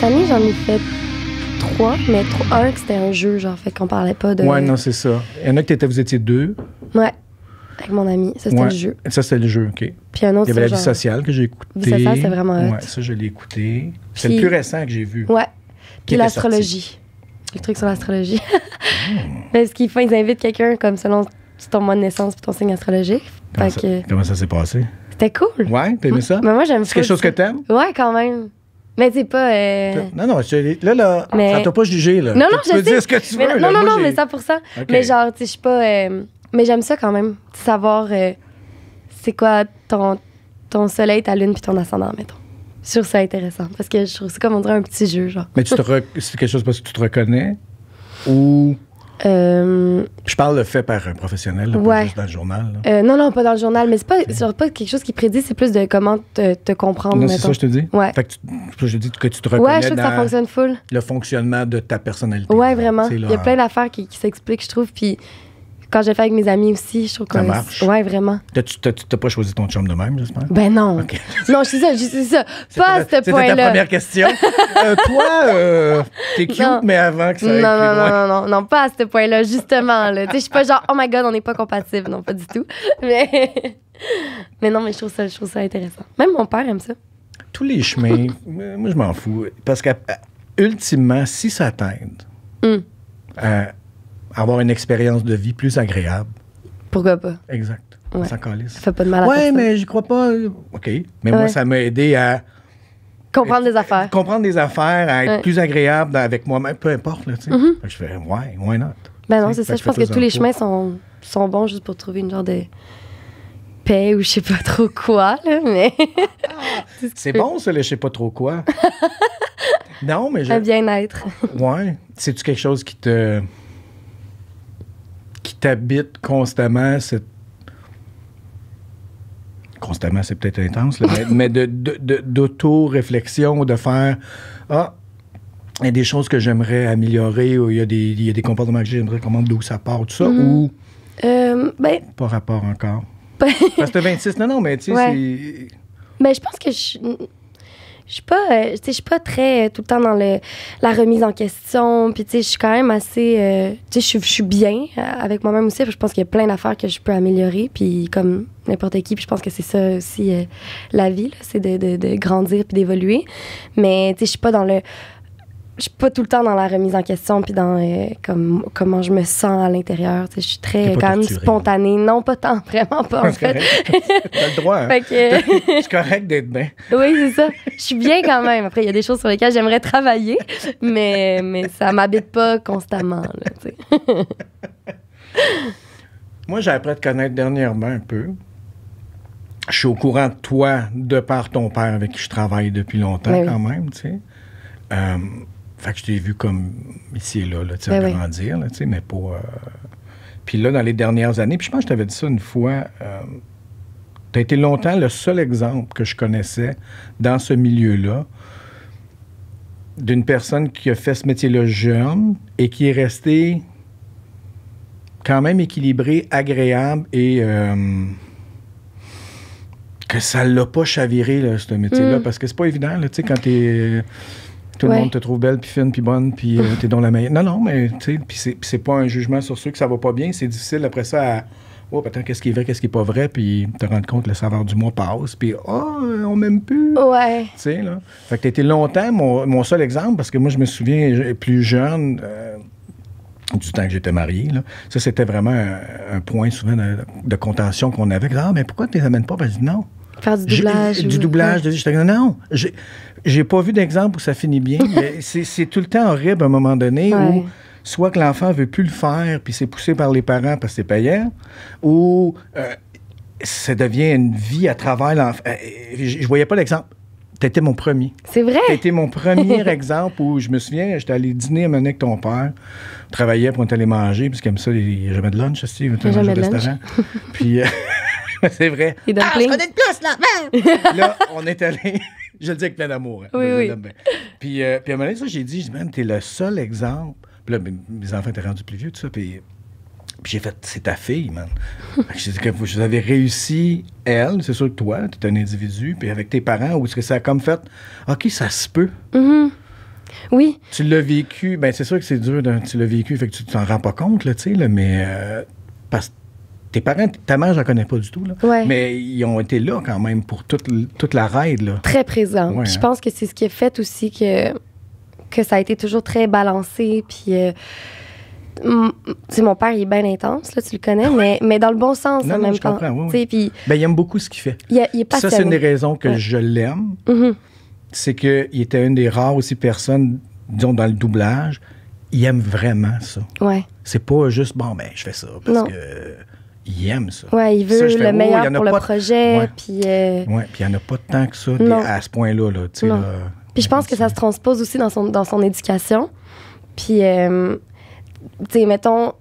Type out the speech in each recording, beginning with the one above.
cette année, j'en ai fait trois, mais un que c'était un jeu, genre, fait qu'on parlait pas de. Ouais, non, c'est ça. Il y en a que étais, vous étiez deux. Ouais. Avec mon ami. Ça, c'était le jeu. Ça, c'était le jeu, OK. Puis un autre, Il y avait la vie sociale que j'ai écouté. Vie sociale, c'était vraiment hot. Ouais, ça, je l'ai écouté. C'est le plus récent que j'ai vu. Ouais. Puis l'astrologie. Le truc sur l'astrologie. Parce qu'ils font, ils invitent quelqu'un comme selon ton mois de naissance et ton signe astrologique. Comment, ça, ça s'est passé? C'était cool. Ouais, t'as aimé ça? Mais moi, j'aime C'est quelque chose que t'aimes? Ouais, quand même. Mais c'est pas. Euh, non, non, là, là, ça t'a pas jugé, là. Non, non, tu je peux dire ce que tu veux. non, non, non, mais 100 ça Mais genre, tu sais, je suis pas. Euh, mais j'aime ça quand même, savoir euh, c'est quoi ton, ton soleil, ta lune, puis ton ascendant, mettons. Je trouve ça intéressant, parce que je trouve ça comme on dirait un petit jeu, genre. Mais tu te c'est quelque chose parce que tu te reconnais ou. Euh, je parle de fait par un professionnel, pas juste dans le journal. Euh, non, non, pas dans le journal, mais c'est pas, pas quelque chose qui prédit, c'est plus de comment te, comprendre. Non, c'est ça, je te dis. Ouais. Fait que je dis que tu te reconnais. je trouve dans que ça fonctionne full. Le fonctionnement de ta personnalité. Ouais, vraiment. Il y a plein d'affaires qui, qui s'expliquent, je trouve. Puis quand j'ai fait avec mes amis aussi, je trouve que. Ça marche. Ouais, vraiment. T'as pas choisi ton chum de même, j'espère? Ben non. Non, je dis ça, je ça. Pas à ce point-là. C'était ta première question. Euh, toi, tu euh, t'es cute, mais avant que ça. Non, non, non, non, non, non, pas à ce point-là, justement. Je je suis pas genre, oh my god, on n'est pas compatibles. Non, pas du tout. Mais, mais non, mais je trouve, ça, je trouve ça intéressant. Même mon père aime ça. Tous les chemins, moi, je m'en fous. Parce qu'ultimement, euh, si ça t'aide, hum avoir une expérience de vie plus agréable. Pourquoi pas? Exact. Ça calisse. Ça fait pas de mal à Ouais, mais je crois pas. OK. Mais moi, ça m'a aidé à. Comprendre les affaires. Comprendre des affaires, à être plus agréable avec moi-même, peu importe. Là, mm Je fais, ouais, why not? Ben non, c'est ça. Je pense que, tous les chemins sont, sont bons juste pour trouver une genre de paix ou je sais pas trop quoi, là, mais. c'est bon, ça, le je sais pas trop quoi. non, mais je. Un bien-être. ouais. C'est-tu quelque chose qui te qui t'habite constamment, cette constamment, c'est peut-être intense, mais, de d'auto-réflexion, de, faire Ah, il y a des choses que j'aimerais améliorer, ou il y, a des, il des comportements que j'aimerais comprendre d'où ça part, tout ça, mm-hmm. ou. Euh, ben, pas rapport encore. Parce que 26, non, non, mais tu sais, c'est. Ben, je pense que je je suis pas, euh, suis pas très euh, tout le temps dans le, la remise en question. Puis, tu je suis quand même assez. Euh, je suis bien avec moi-même aussi. je pense qu'il y a plein d'affaires que je peux améliorer. Puis, comme n'importe qui, je pense que c'est ça aussi la vie, c'est de, grandir puis d'évoluer. Mais, tu sais, je suis pas dans le je suis pas tout le temps dans la remise en question puis dans euh, comme, comment je me sens à l'intérieur. Je suis très quand même spontanée. Non, pas tant, vraiment pas. En T'as le droit. Hein. c'est correct d'être bien. oui, c'est ça. Je suis bien quand même. Après, il y a des choses sur lesquelles j'aimerais travailler, mais, mais ça m'habite pas constamment. Moi, j'ai appris à te connaître dernièrement un peu. Je suis au courant de toi de par ton père avec qui je travaille depuis longtemps ben quand même. tu euh, fait que je t'ai vu comme ici et là, tu sais, ben grandir, tu sais mais pour euh, Puis là, dans les dernières années, puis je pense que je t'avais dit ça une fois, euh, tu as été longtemps le seul exemple que je connaissais dans ce milieu-là d'une personne qui a fait ce métier-là jeune et qui est restée quand même équilibrée, agréable et. Euh, que ça l'a pas chaviré, ce métier-là, mm. parce que c'est pas évident, là, tu sais, quand t'es tout le monde te trouve belle, puis fine, puis bonne, puis euh, t'es dans la meilleure. Non, non, mais tu sais, puis c'est pas un jugement sur ceux que ça va pas bien. C'est difficile après ça à. Oh, attends, qu'est-ce qui est vrai, qu'est-ce qui est pas vrai, puis te rendre compte que le saveur du mois passe, puis oh, on m'aime plus. Ouais. Tu sais, là. Fait que t'as été longtemps mon, seul exemple, parce que moi, je me souviens, plus jeune, euh, du temps que j'étais marié, là. Ça, c'était vraiment un, point souvent de, contention qu'on avait. Ah, mais pourquoi tu les amènes pas? Parce ben, non. Faire du doublage. Du doublage. De, non, J'ai pas vu d'exemple où ça finit bien. c'est tout le temps horrible à un moment donné où soit que l'enfant veut plus le faire puis c'est poussé par les parents parce que c'est payant, ou euh, ça devient une vie à travers l'enfant. Euh, je, voyais pas l'exemple. étais mon premier. C'est vrai. T'étais mon premier exemple où je me souviens, j'étais allé dîner à avec ton père. On travaillait, pour aller manger, puis comme ça, il n'y a jamais de lunch, il de, puis. Euh, c'est vrai. Ah, je connais de plus, là! Ben! là, on est allé. je le dis avec plein d'amour. Hein. Euh, puis, à un moment donné, j'ai dit, je es t'es le seul exemple. Puis là, mes enfants étaient rendus plus vieux, tout ça. Puis, j'ai fait, c'est ta fille, man. j'ai dit que vous avez réussi, elle, c'est sûr que toi, t'es un individu, puis avec tes parents, ou est-ce que ça a comme fait, OK, ça se peut. Mm-hmm. Oui. Tu l'as vécu, Bien, c'est sûr que c'est dur, tu l'as vécu, fait que tu t'en rends pas compte, là, tu sais, mais. Euh, parce tes parents, ta mère, je la connais pas du tout, là. mais ils ont été là quand même pour toute, la raid. Là. Très présents. je hein. pense que c'est ce qui a fait aussi que, que ça a été toujours très balancé. Puis, euh, mon père, il est bien intense, tu le connais, ah mais, mais dans le bon sens en même je temps. Comprends, ben, il aime beaucoup ce qu'il fait. Il, Ça, c'est une des raisons que je l'aime. Mm-hmm. C'est qu'il était une des rares aussi personnes, disons, dans le doublage, il aime vraiment ça. Ouais. C'est pas juste, bon, ben, je fais ça parce que il aime ça. Ouais, il veut le oh, meilleur pour le projet. Puis, euh... ouais, puis il n'y en a pas tant que ça à ce point-là. Là, puis je pense que ça se transpose aussi dans son, dans son éducation. Puis, euh, tu sais, mettons,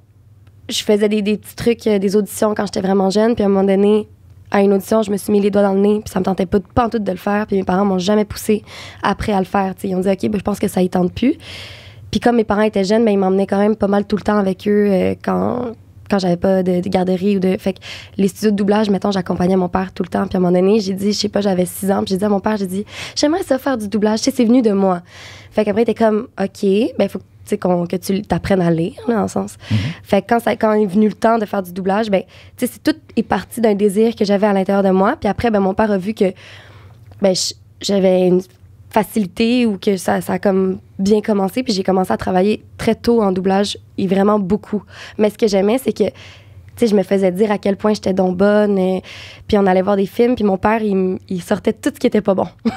je faisais des, petits trucs, euh, des auditions quand j'étais vraiment jeune. Puis à un moment donné, à une audition, je me suis mis les doigts dans le nez, puis ça me tentait pas, pas en tout de le faire, puis mes parents m'ont jamais poussé après à le faire. Ils ont dit, OK, ben, je pense que ça y tente plus. Puis comme mes parents étaient jeunes, ben, ils m'emmenaient quand même pas mal tout le temps avec eux euh, quand, quand j'avais pas de, garderie ou de fait que les studios de doublage mettons j'accompagnais mon père tout le temps puis à un moment donné j'ai dit je sais pas j'avais six ans puis j'ai dit à mon père j'ai dit j'aimerais ça faire du doublage c'est venu de moi fait qu'après était comme ok ben faut que, que tu t'apprennes à lire là, dans sens mhm. fait que quand ça quand est venu le temps de faire du doublage ben tu sais tout est parti d'un désir que j'avais à l'intérieur de moi puis après ben mon père a vu que ben j'avais une facilité ou que ça, ça a comme bien commencé. Puis j'ai commencé à travailler très tôt en doublage et vraiment beaucoup. Mais ce que j'aimais, c'est que je me faisais dire à quel point j'étais donc bonne. Et, puis on allait voir des films, puis mon père, il, sortait tout ce qui était pas bon. tu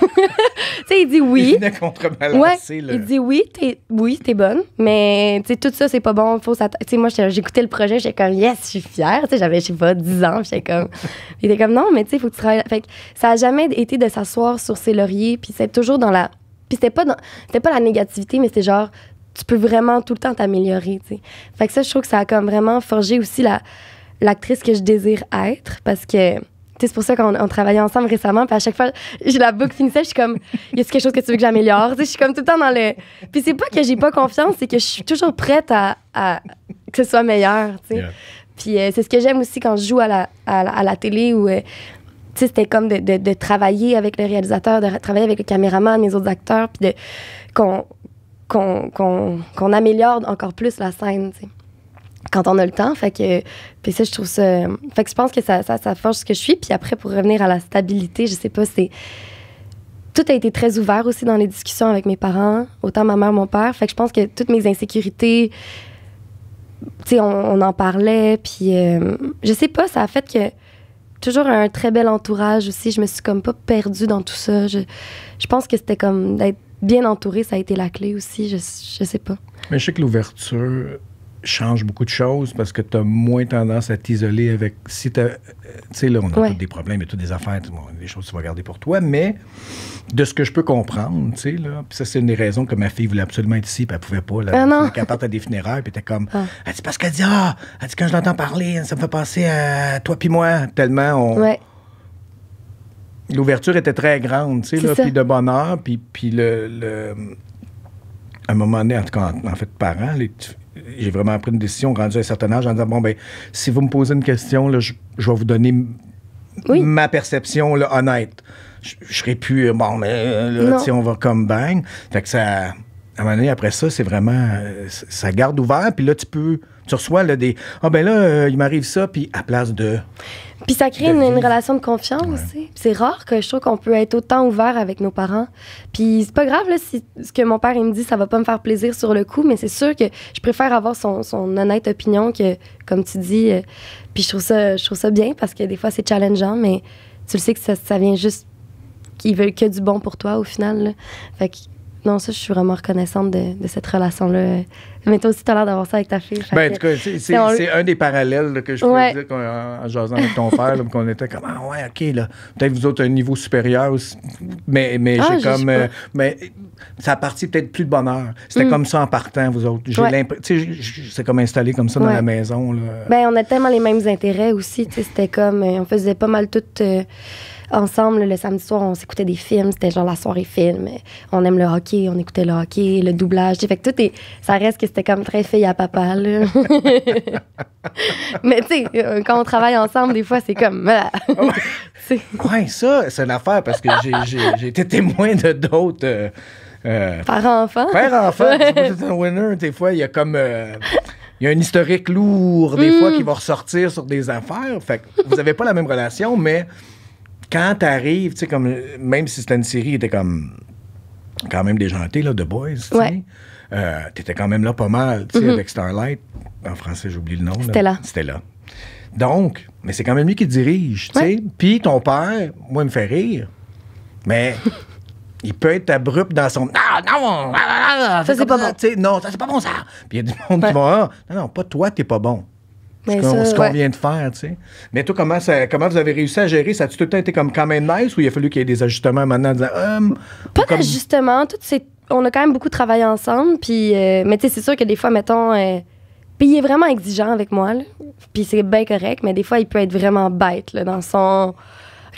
sais, il dit oui. Il Ouais, Il dit oui, t'es oui, es bonne, mais tu sais, tout ça, c'est pas bon. Faut ça. Tu sais, moi, j'écoutais le projet, j'étais comme, yes, je suis fière. Tu sais, j'avais, je sais pas, 10 ans, j'étais comme. il était comme, non, mais tu sais, il faut que tu travailles. ça a jamais été de s'asseoir sur ses lauriers, puis c'est toujours dans la. Puis c'était pas, pas la négativité, mais c'était genre, tu peux vraiment tout le temps t'améliorer, tu sais. Fait que ça, je trouve que ça a comme vraiment forgé aussi la, l'actrice que je désire être parce que c'est pour ça qu'on travaillait ensemble récemment. Puis à chaque fois, je, la boucle finissait, je suis comme, y a quelque chose que tu veux que j'améliore? Je suis comme tout le temps dans le. Puis c'est pas que j'ai pas confiance, c'est que je suis toujours prête à, que ce soit meilleur. Puis euh, c'est ce que j'aime aussi quand je joue à la, à, la télé ou euh, c'était comme de, travailler avec le réalisateur, de travailler avec le caméraman, les autres acteurs, puis de qu'on qu'on améliore encore plus la scène, sais, Quand on a le temps, fait que. Puis ça, je trouve ça. Fait que je pense que ça, ça, ça forge ce que je suis. Puis après, pour revenir à la stabilité, je sais pas, c'est tout a été très ouvert aussi dans les discussions avec mes parents, autant ma mère, mon père. Fait que je pense que toutes mes insécurités, tu sais, on, en parlait. Puis euh, je sais pas, ça a fait que toujours un très bel entourage aussi. Je me suis comme pas perdue dans tout ça. je pense que c'était comme d'être bien entouré ça a été la clé aussi, je, je sais pas. Mais je sais que l'ouverture change beaucoup de choses parce que tu as moins tendance à t'isoler avec. Si euh, tu sais, là, on a tous des problèmes et toutes des affaires, des choses que tu vas garder pour toi, mais de ce que je peux comprendre, tu sais, là, pis ça, c'est une des raisons que ma fille voulait absolument être ici, puis elle pouvait pas. Là, à ah des funérailles, puis t'es comme. Ah. Elle dit parce qu'elle dit, ah, elle dit quand je l'entends parler, ça me fait penser à toi puis moi, tellement on l'ouverture était très grande, tu sais, puis de bonheur, puis, puis le, À un moment donné, en tout cas, en, fait, parents, j'ai vraiment pris une décision rendu à un certain âge en disant, bon, ben si vous me posez une question, je, vais vous donner ma perception là, honnête. Je, serais plus, euh, bon, mais ben, là, on va comme bang. Fait que ça... À un moment donné, après ça, c'est vraiment... Euh, ça garde ouvert, puis là, tu peux tu reçois des Ah, ben là, euh, il m'arrive ça, puis à place de. Puis ça crée une, relation de confiance aussi. C'est rare que je trouve qu'on peut être autant ouvert avec nos parents. Puis c'est pas grave là, si ce que mon père me dit, ça va pas me faire plaisir sur le coup, mais c'est sûr que je préfère avoir son, honnête opinion que, comme tu dis, euh, puis je trouve, ça, je trouve ça bien parce que des fois c'est challengeant, mais tu le sais que ça, ça vient juste qu'ils veulent que du bon pour toi au final. Fait non, ça, je suis vraiment reconnaissante de, cette relation-là. Mais toi aussi, t'as l'air d'avoir ça avec ta fille. Ben, en tout cas, c'est un des parallèles que je pouvais dire en, jasant avec ton frère, qu'on était comme, ah ouais, OK, là, peut-être vous autres, un niveau supérieur aussi. Mais, mais ah, j'ai comme. Euh, mais ça a parti peut-être plus de bonheur. C'était mm. comme ça en partant, vous autres. J'ai l'impression. C'est comme installé comme ça dans la maison. Là. Ben, on a tellement les mêmes intérêts aussi. C'était comme, euh, on faisait pas mal toutes. Euh, ensemble le samedi soir, on s'écoutait des films. C'était genre la soirée film. On aime le hockey, on écoutait le hockey, le doublage. Fait que tout est, ça reste que c'était comme très fille à papa, Mais tu sais, euh, quand on travaille ensemble, des fois, c'est comme. Ah! ouais, ça, c'est une affaire parce que j'ai été témoin de d'autres. Euh, euh Père-enfant. Père-enfant. c'est un winner. Des fois, il y a comme. Euh, il y a un historique lourd, des fois, mm. qui va ressortir sur des affaires. Fait vous n'avez pas la même relation, mais quand t'arrives, tu sais, comme, même si c'était une série, il était comme, quand même déjanté, là, The Boys, tu euh, t'étais quand même là pas mal, tu sais, mhm. avec Starlight. En français, j'oublie le nom. C'était là. C'était là. Donc, mais c'est quand même lui qui dirige, tu sais. Puis ton père, moi, il me fait rire, mais il peut être abrupt dans son. Ah, non, ça, c'est pas ça, bon. Non, ça, c'est pas bon, ça. Puis il y a du monde qui va. Ah, non, non, pas toi, t'es pas bon. Ben, ce qu'on, vient de faire, tu sais. Mais toi, comment, ça, comment vous avez réussi à gérer ça? A-tu tout le temps été comme quand même nice ou il a fallu qu'il y ait des ajustements maintenant en disant, hum, Pas d'ajustements. On a quand même beaucoup travaillé ensemble. Puis, euh, mais tu sais, c'est sûr que des fois, mettons, euh, puis il est vraiment exigeant avec moi. Là. Puis c'est bien correct, mais des fois, il peut être vraiment bête là, dans son.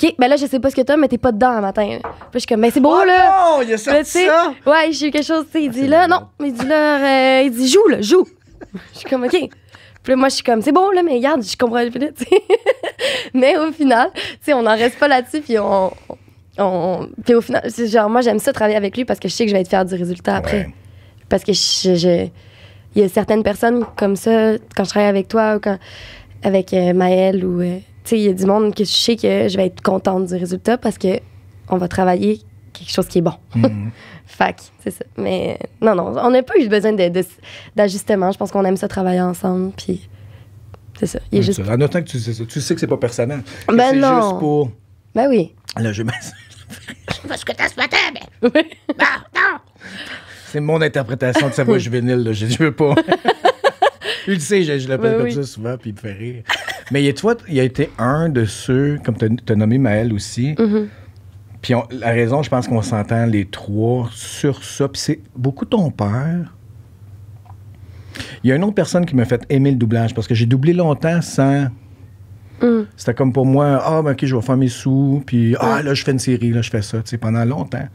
OK, ben là, je sais pas ce que t'as, mais t'es pas dedans le matin. Puis je suis comme, mais ben, c'est beau, oh là! Non, il a sorti ça! Ouais, j'ai eu quelque chose, tu ah, Il dit là, non, mais il dit là, il dit joue, là, joue. je suis comme, OK. Puis moi, je suis comme, c'est bon, là, mais regarde, je comprends plus, Mais au final, tu sais, on n'en reste pas là-dessus, puis on, Puis au final, genre, moi, j'aime ça travailler avec lui parce que je sais que je vais être faire du résultat après. Parce que je, il y a certaines personnes comme ça, quand je travaille avec toi ou quand, avec Maël euh, Maëlle, ou, euh, tu sais, il y a du monde que je sais que je vais être contente du résultat parce que on va travailler quelque chose qui est bon. Mm. Fac, c'est ça. Mais euh, non, non, on n'a pas eu besoin d'ajustement. Je pense qu'on aime ça travailler ensemble. Puis c'est ça. En autant que tu sais ça, tu sais que c'est pas personnel. Ben c'est juste pour. Ben oui. Là, je ben, Parce que t'as ce matin, mais. Ben. Non, C'est mon interprétation de sa voix juvénile, Je, ne veux pas. Il le sait, je, l'appelle ben comme ça souvent, puis il me fait rire. mais toi, il y a été un de ceux, comme tu as, nommé Maël aussi, mm-hmm. Puis la raison, je pense qu'on s'entend les trois sur ça. Puis c'est beaucoup ton père. Il y a une autre personne qui m'a fait aimer le doublage parce que j'ai doublé longtemps sans. Mm. C'était comme pour moi, ah, ben, OK, je vais faire mes sous, puis mm. ah, là, je fais une série, là, je fais ça, tu sais, pendant longtemps.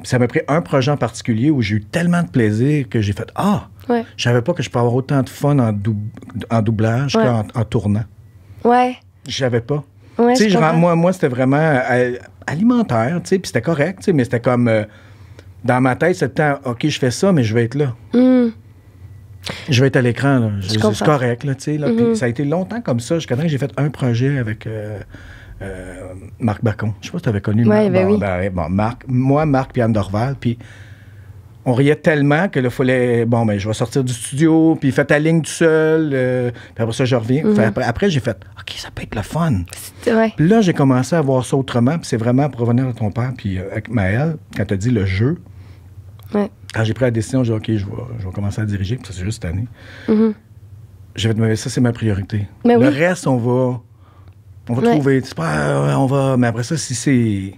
Puis ça m'a pris un projet en particulier où j'ai eu tellement de plaisir que j'ai fait, ah, ouais. je savais pas que je pouvais avoir autant de fun en, doublage qu'en en tournant. Ouais. Je savais pas. tu sais, moi, moi c'était vraiment. Euh, alimentaire, tu sais, puis c'était correct, tu sais, mais c'était comme. Euh, dans ma tête, c'était OK, je fais ça, mais je vais être là. Hmm. Je vais être à l'écran, là. c'est correct, là, tu sais. Mhm. Ça a été longtemps comme ça, jusqu'à quand j'ai fait un projet avec. Euh, euh, Marc Bacon. Je sais pas si tu avais connu Marc, ben oui. Ben, Marc. Moi, Marc, puis Anne Dorval. Puis on riait tellement que là, fallait. Bon, ben, je vais sortir du studio, puis fais ta ligne tout seul. Euh, puis après ça, je reviens. Mhm. après, j'ai fait OK, ça peut être le fun. Puis là, j'ai commencé à voir ça autrement. Puis c'est vraiment pour revenir à ton père, puis euh, avec Maëlle, quand tu as dit le jeu. Quand j'ai pris la décision, j'ai dit OK, je vais, je vais commencer à diriger, puis ça, c'est juste cette année. Mhm. je vais ça, c'est ma priorité. le reste, on va. On va trouver. on va. Mais après ça, si c'est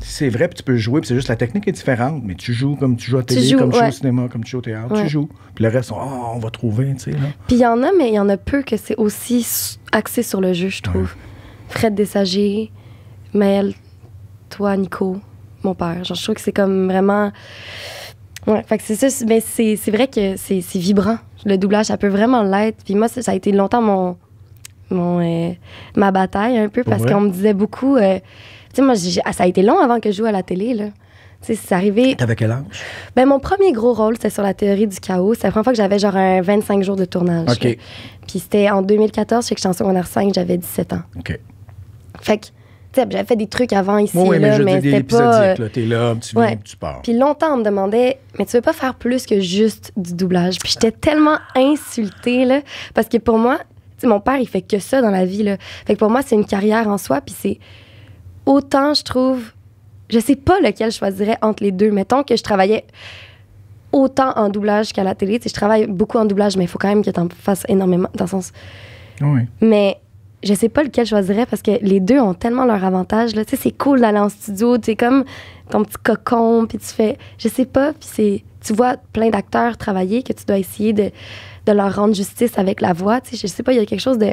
c'est vrai, puis tu peux jouer, puis c'est juste la technique est différente, mais tu joues comme tu joues à télé, comme tu joues au cinéma, comme tu joues au théâtre, tu joues. Puis le reste, oh, on, va trouver, tu sais. Puis il y en a, mais il y en a peu que c'est aussi axé sur le jeu, je trouve. Fred Dessager, Maël, toi, Nico, mon père. Genre, je trouve que c'est comme vraiment. Ouais, fait que c'est ça, mais c'est vrai que c'est vibrant. Le doublage, ça peut vraiment l'être. Puis moi, ça, a été longtemps mon. Euh, ma bataille un peu, parce qu'on me disait beaucoup. Euh, moi, ah, ça a été long avant que je joue à la télé, là. Tu sais, c'est arrivé. T'avais quel âge? Ben, mon premier gros rôle, c'était sur la théorie du chaos. C'est la première fois que j'avais genre un 25 jours de tournage. OK. Puis c'était en 2014, chez que je suis en secondaire 5, j'avais 17 ans. OK. Fait que j'avais fait des trucs avant ici, là, mais, c'était pas... t'es là, tu tu pars. Puis longtemps, on me demandait, mais tu veux pas faire plus que juste du doublage? Puis j'étais tellement insultée, là, parce que pour moi, tu mon père, il fait que ça dans la vie, là. Fait que pour moi, c'est une carrière en soi, puis c'est autant, je trouve, je sais pas lequel je choisirais entre les deux. Mettons que je travaillais autant en doublage qu'à la télé. je travaille beaucoup en doublage, mais il faut quand même que tu en fasses énormément, dans le sens. Oui. Mais je sais pas lequel je choisirais parce que les deux ont tellement leur avantage. Tu sais, c'est cool d'aller en studio. Tu comme ton petit cocon, puis tu fais. Je sais pas, puis c'est. Tu vois plein d'acteurs travailler que tu dois essayer de, leur rendre justice avec la voix. Tu sais, je sais pas, il y a quelque chose de.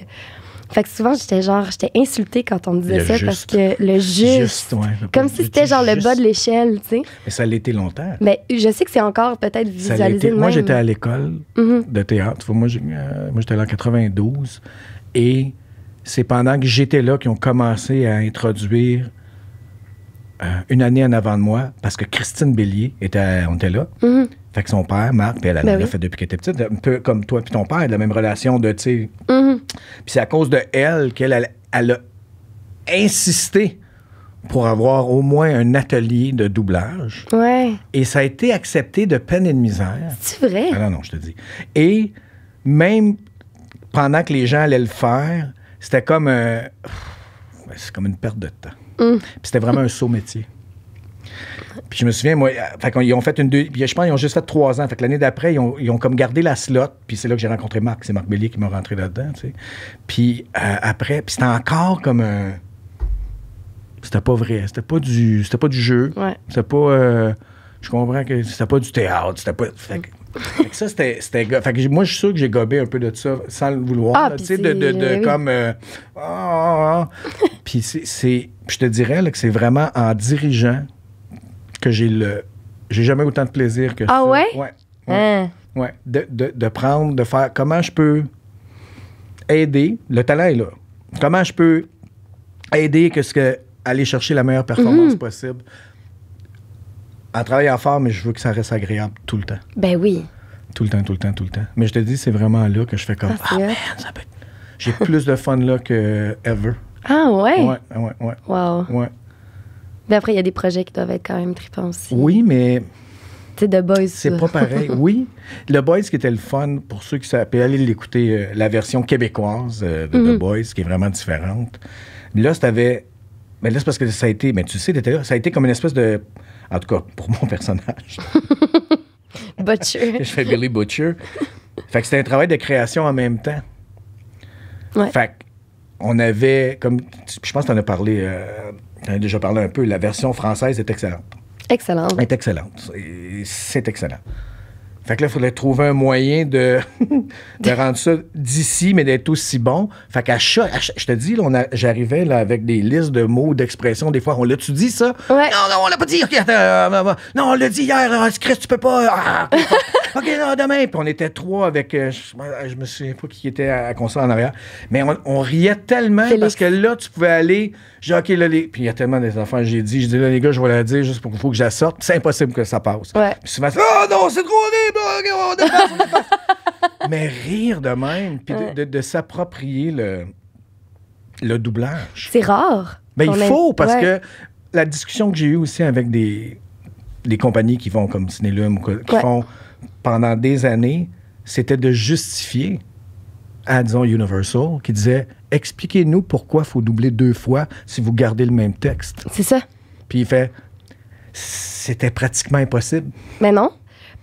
Fait que souvent, j'étais genre, j'étais insultée quand on me disait ça parce que le juste. comme si c'était genre le bas de l'échelle, tu sais. Mais ça l'était longtemps. Mais je sais que c'est encore peut-être visualisé. Moi, j'étais à l'école mm-hmm. de théâtre. Euh, moi, j'étais là en 92 et c'est pendant que j'étais là qu'ils ont commencé à introduire euh, une année en avant de moi, parce que Christine Bélier était, on était là, mm-hmm. Fait que son père, Marc, puis elle, ben l'a fait depuis qu'elle était petite, un peu comme toi puis ton père, la même relation de, tu sais. Mm-hmm. Puis c'est à cause de elle qu'elle a insisté pour avoir au moins un atelier de doublage. Ouais. Et ça a été accepté de peine et de misère. C'est vrai? Ah non, non, je te dis. Et même pendant que les gens allaient le faire, c'était comme un... C'est comme une perte de temps. Mm. Puis c'était vraiment un saut métier. Puis je me souviens, moi, euh, fait ils ont fait une deux, puis je pense qu'ils ont juste fait trois ans. Fait que l'année d'après, ils ont, comme gardé la slot. Puis c'est là que j'ai rencontré Marc. C'est Marc Bélier qui m'a rentré là-dedans, tu Puis euh, après, puis c'était encore comme un. C'était pas vrai. C'était pas du, c'était pas du jeu. C'était pas. Euh, je comprends que c'était pas du théâtre. C'était pas. Fait que, ça, c'était. Fait que moi, je suis sûr que j'ai gobé un peu de ça sans le vouloir. Ah, tu sais, de, comme. puis c'est. Je te dirais que c'est vraiment en dirigeant que j'ai le. J'ai jamais autant de plaisir que ah, ça. Ah ouais? Ouais. Hein? De, prendre, de faire. Comment je peux aider? Le talent est là. Comment je peux aider que ce que aller chercher la meilleure performance possible mhm. à possible en travaillant fort, mais je veux que ça reste agréable tout le temps. Ben oui. Tout le temps, tout le temps, tout le temps. Mais je te dis, c'est vraiment là que je fais comme Ah, ah man, ça peut J'ai plus de fun là que ever. Ah ouais? Ouais, ouais, ouais. Wow. Ouais. Mais après, il y a des projets qui doivent être quand même tripants aussi. Oui, mais. C'est The Boys. C'est pas pareil. oui. Le Boys, qui était le fun pour ceux qui savent, aller l'écouter, euh, la version québécoise euh, de The mhm. Boys, qui est vraiment différente. Là, c'était. Mais là, c'est parce que ça a été. Mais tu sais, ça a été comme une espèce de. En tout cas, pour mon personnage. Butcher. Je fais Billy Butcher. Fait que c'était un travail de création en même temps. Ouais. Fait on avait, comme je pense que tu en as parlé euh, J'en déjà parlé un peu. La version française est excellente. Excellente. Est excellente. C'est excellent. Fait que là, il faudrait trouver un moyen de, de rendre ça d'ici, mais d'être aussi bon. Fait qu'à chaque, Je te dis, j'arrivais là, avec des listes de mots, d'expressions. Des fois, on l'a-tu dit, ça? Non, non, on l'a pas dit. Euh, euh, euh, non, on l'a dit hier. Chris, tu peux pas. Ah, OK, non, demain. Puis on était trois avec. Euh, je, me souviens pas qui était à, concert console en arrière. Mais on, riait tellement parce que là, tu pouvais aller. J'ai OK, là, les. Puis il y a tellement des enfants, j'ai dit, je dit, là, les gars, je vais la dire juste pour qu'il faut que je la sorte. c'est impossible que ça passe. Puis souvent, oh non, c'est trop horrible. On dépasse, on Mais rire de même, puis de, s'approprier le, le doublage. C'est rare. Mais ben, il faut, parce que la discussion que j'ai eue aussi avec des, des compagnies qui vont comme Cinélum, qui font pendant des années, c'était de justifier à, disons, Universal, qui disait Expliquez-nous pourquoi il faut doubler deux fois si vous gardez le même texte. C'est ça. Puis il fait C'était pratiquement impossible. Mais non.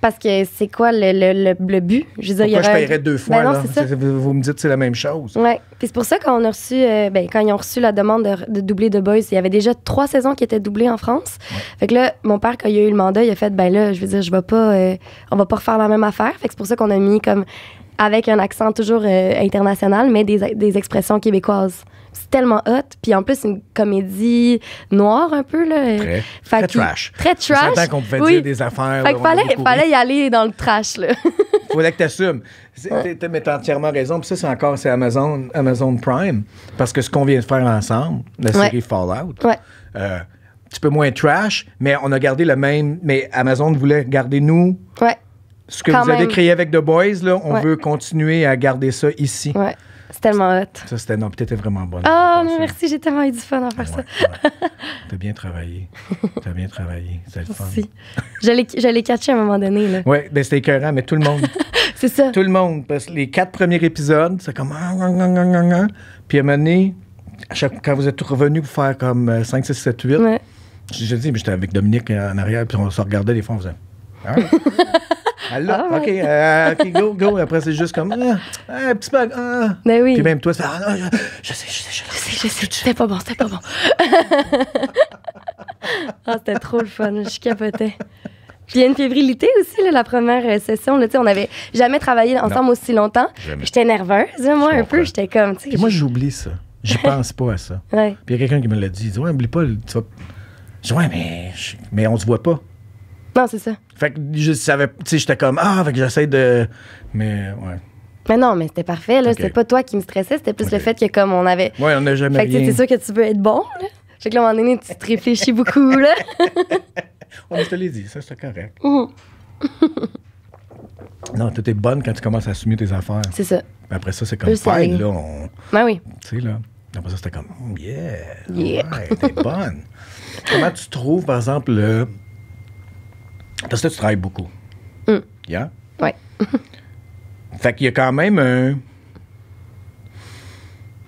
Parce que c'est quoi le, le, le, but? Je veux Pourquoi il y je paierais deux fois? Ben vous me dites que c'est la même chose. Oui. c'est pour ça qu'on a reçu, euh, ben, quand ils ont reçu la demande de, doubler The Boys, il y avait déjà trois saisons qui étaient doublées en France. Fait que là, mon père, quand il a eu le mandat, il a fait, ben là, je veux dire, je vais pas, euh, on va pas refaire la même affaire. Fait que c'est pour ça qu'on a mis comme, avec un accent toujours euh, international, mais des, des expressions québécoises. C'est tellement hot. Puis en plus, c'est une comédie noire un peu. Là. Très, très trash. Très trash. qu'on pouvait dire des affaires. Fait fallait, y aller dans le trash. Il fallait que tu assumes. Tu Mais entièrement raison. Puis ça, c'est encore c'est Amazon, Amazon Prime. Parce que ce qu'on vient de faire ensemble, la série Fallout, euh, un petit peu moins trash, mais on a gardé le même. Mais Amazon voulait garder nous. Ce que vous avez créé avec The Boys, là, on veut continuer à garder ça ici. C'est tellement hot. Ça, c'était non, peut-être vraiment bonne. Ah, oh, merci, j'ai tellement eu du fun à faire ça. T'as bien travaillé. T'as bien travaillé. C'était le fun. J'allais catcher à un moment donné. Là. Oui, ben, c'était écœurant, mais tout le monde. c'est ça. Tout le monde. Parce que les quatre premiers épisodes, c'est comme. Ah, ah, ah, puis à un moment donné, chaque... quand vous êtes revenu pour faire comme 5, 6, 7, 8, ouais. dis mais j'étais avec Dominique en arrière, puis on se regardait, des fois, on faisait. Allô? Alors, OK, euh, OK, go, go. Après, c'est juste comme, ah, un petit euh. bug. Ben Puis même toi, c'est. Ah, je, sais, je sais, je sais. Je sais, c'était pas bon, c'était pas bon. ah, c'était trop le fun, je capotais. Puis il y a une fébrilité aussi, la première session. Là, on n'avait jamais travaillé ensemble aussi longtemps. J'étais nerveuse, moi, un peu. J'étais comme, tu Moi, j'oublie ça. J'y pense pas à ça. Puis il y a quelqu'un qui me l'a dit. Il ouais, oublie pas. Tu vas... Je ouais, mais, mais on se voit pas. Non, c'est ça. Fait que je savais, tu sais, j'étais comme, ah, fait que j'essaie de. Mais, ouais. Mais non, mais c'était parfait, là. C'était pas toi qui me stressais, c'était plus le fait que, comme, on avait. Ouais, on n'a jamais. Fait que c'est sûr que tu veux être bon, là. Fait que là, à un moment donné, tu te réfléchis beaucoup, là. on je te l'ai dit, ça, c'était correct. Mhm. non, tu étais bonne quand tu commences à assumer tes affaires. C'est ça. Mais Après ça, c'est comme, fine, là. On... Ben oui. Tu sais, là. Après ça, c'était comme, oh, yeah. Yeah. Ouais, t'es bonne. Comment tu trouves, par exemple, le parce que tu travailles beaucoup. Mm. Yeah? Ouais. fait qu'il y a quand même un.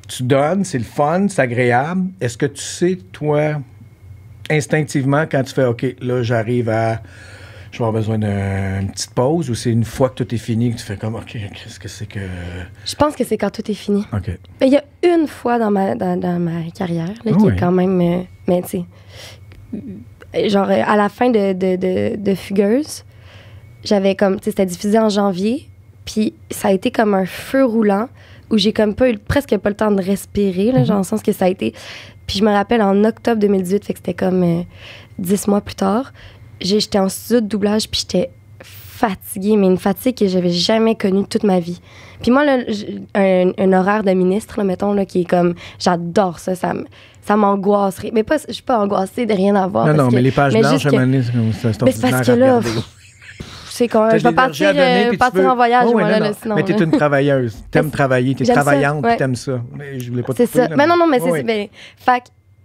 Tu donnes, c'est le fun, c'est agréable. Est-ce que tu sais, toi, instinctivement, quand tu fais OK, là, j'arrive à. Je avoir besoin d'une petite pause ou c'est une fois que tout est fini que tu fais comme OK, qu'est-ce que c'est que. Je pense que c'est quand tout est fini. OK. il y a une fois dans ma, dans, ma carrière ah qui est quand même. Euh, mais tu genre euh, à la fin de, de, Fugueuse, j'avais comme, tu sais, c'était diffusé en janvier, puis ça a été comme un feu roulant où j'ai comme pas eu, presque pas le temps de respirer, là, mm le sens que ça a été. Puis je me rappelle en octobre 2018, fait que c'était comme euh, dix mois plus tard, j'étais en studio de doublage, puis j'étais fatiguée, mais une fatigue que j'avais jamais connue toute ma vie. Puis moi, là, un, horaire de ministre, mettons, là, qui est comme, j'adore ça, ça, ça m'angoisserait. Mais pas, je suis pas angoissée de rien avoir. Non, non, mais les pages blanches, c'est parce que là, c'est quand même, je vais partir, euh, en voyage, moi, non, non. sinon. Mais t'es une travailleuse, Tu aimes travailler, tu es travaillante, tu aimes ça. Mais je voulais pas C'est ça. Mais non, non, mais c'est. Ben,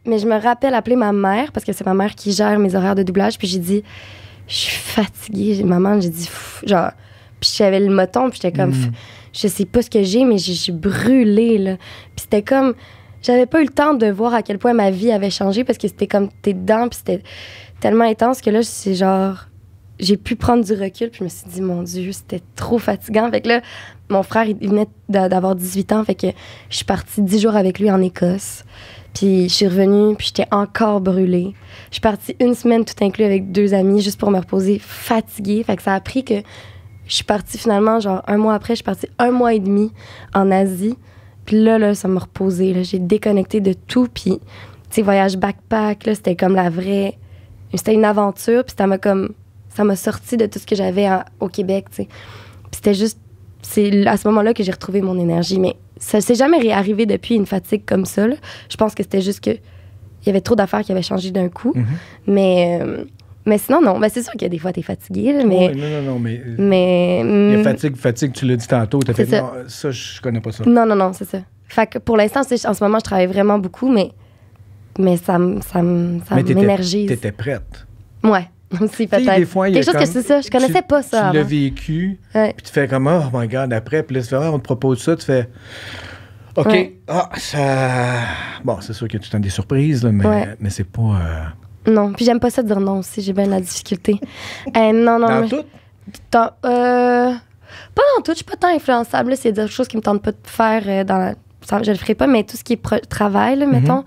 mais je me rappelle appeler ma mère, parce que c'est ma mère qui gère mes horaires de doublage, puis j'ai dit je suis fatiguée. Maman, j'ai dit, genre, puis j'avais le moton, puis j'étais comme, hmm. je sais pas ce que j'ai, mais j'ai brûlé, là. Puis c'était comme, j'avais pas eu le temps de voir à quel point ma vie avait changé parce que c'était comme, t'es dedans, puis c'était tellement intense que là, c'est genre, j'ai pu prendre du recul, puis je me suis dit, mon Dieu, c'était trop fatigant. Fait que là, mon frère, il venait d'avoir 18 ans, fait que je suis partie 10 jours avec lui en Écosse. Puis je suis revenue, puis j'étais encore brûlée. Je suis partie une semaine tout inclus avec deux amis juste pour me reposer, fatiguée. Fait que ça a pris que je suis partie finalement, genre un mois après, je suis partie un mois et demi en Asie. Puis là, là, ça m'a reposée. j'ai déconnecté de tout. Puis, tu sais, voyage backpack, là, c'était comme la vraie. C'était une aventure. Puis ça m'a comme. Ça m'a sorti de tout ce que j'avais au Québec, tu sais. Puis c'était juste. C'est à ce moment-là que j'ai retrouvé mon énergie. Mais ça s'est jamais arrivé depuis une fatigue comme ça. Je pense que c'était juste que il y avait trop d'affaires qui avaient changé d'un coup. Mm-hmm. Mais euh, mais sinon, non. Ben, c'est sûr que des fois, tu es fatigué. mais... non, non, non, mais. Euh, mais il y a hum, fatigue, fatigue, tu l'as dit tantôt. ça. ça, je connais pas ça. Non, non, non, c'est ça. pour l'instant, en ce moment, je travaille vraiment beaucoup, mais, mais ça, ça, ça, ça m'énergise. étais prête. Ouais. aussi, peut-être. Quelque chose que c'est ça. Je connaissais pas ça. Tu l'as vécu, puis tu fais comme, oh my God, après, puis là, ah, on te propose ça, tu fais. OK. Ah, ça. Bon, c'est sûr que tu a tout le des surprises, mais, mais c'est pas. Euh, non, puis j'aime pas ça de dire non aussi. J'ai bien la difficulté. euh, non, non. tout? euh... Pas dans tout. Je suis pas tant influençable. C'est des choses qui me tentent pas de faire. Euh, dans ne je le ferai pas, mais tout ce qui est travail, mhm. mettons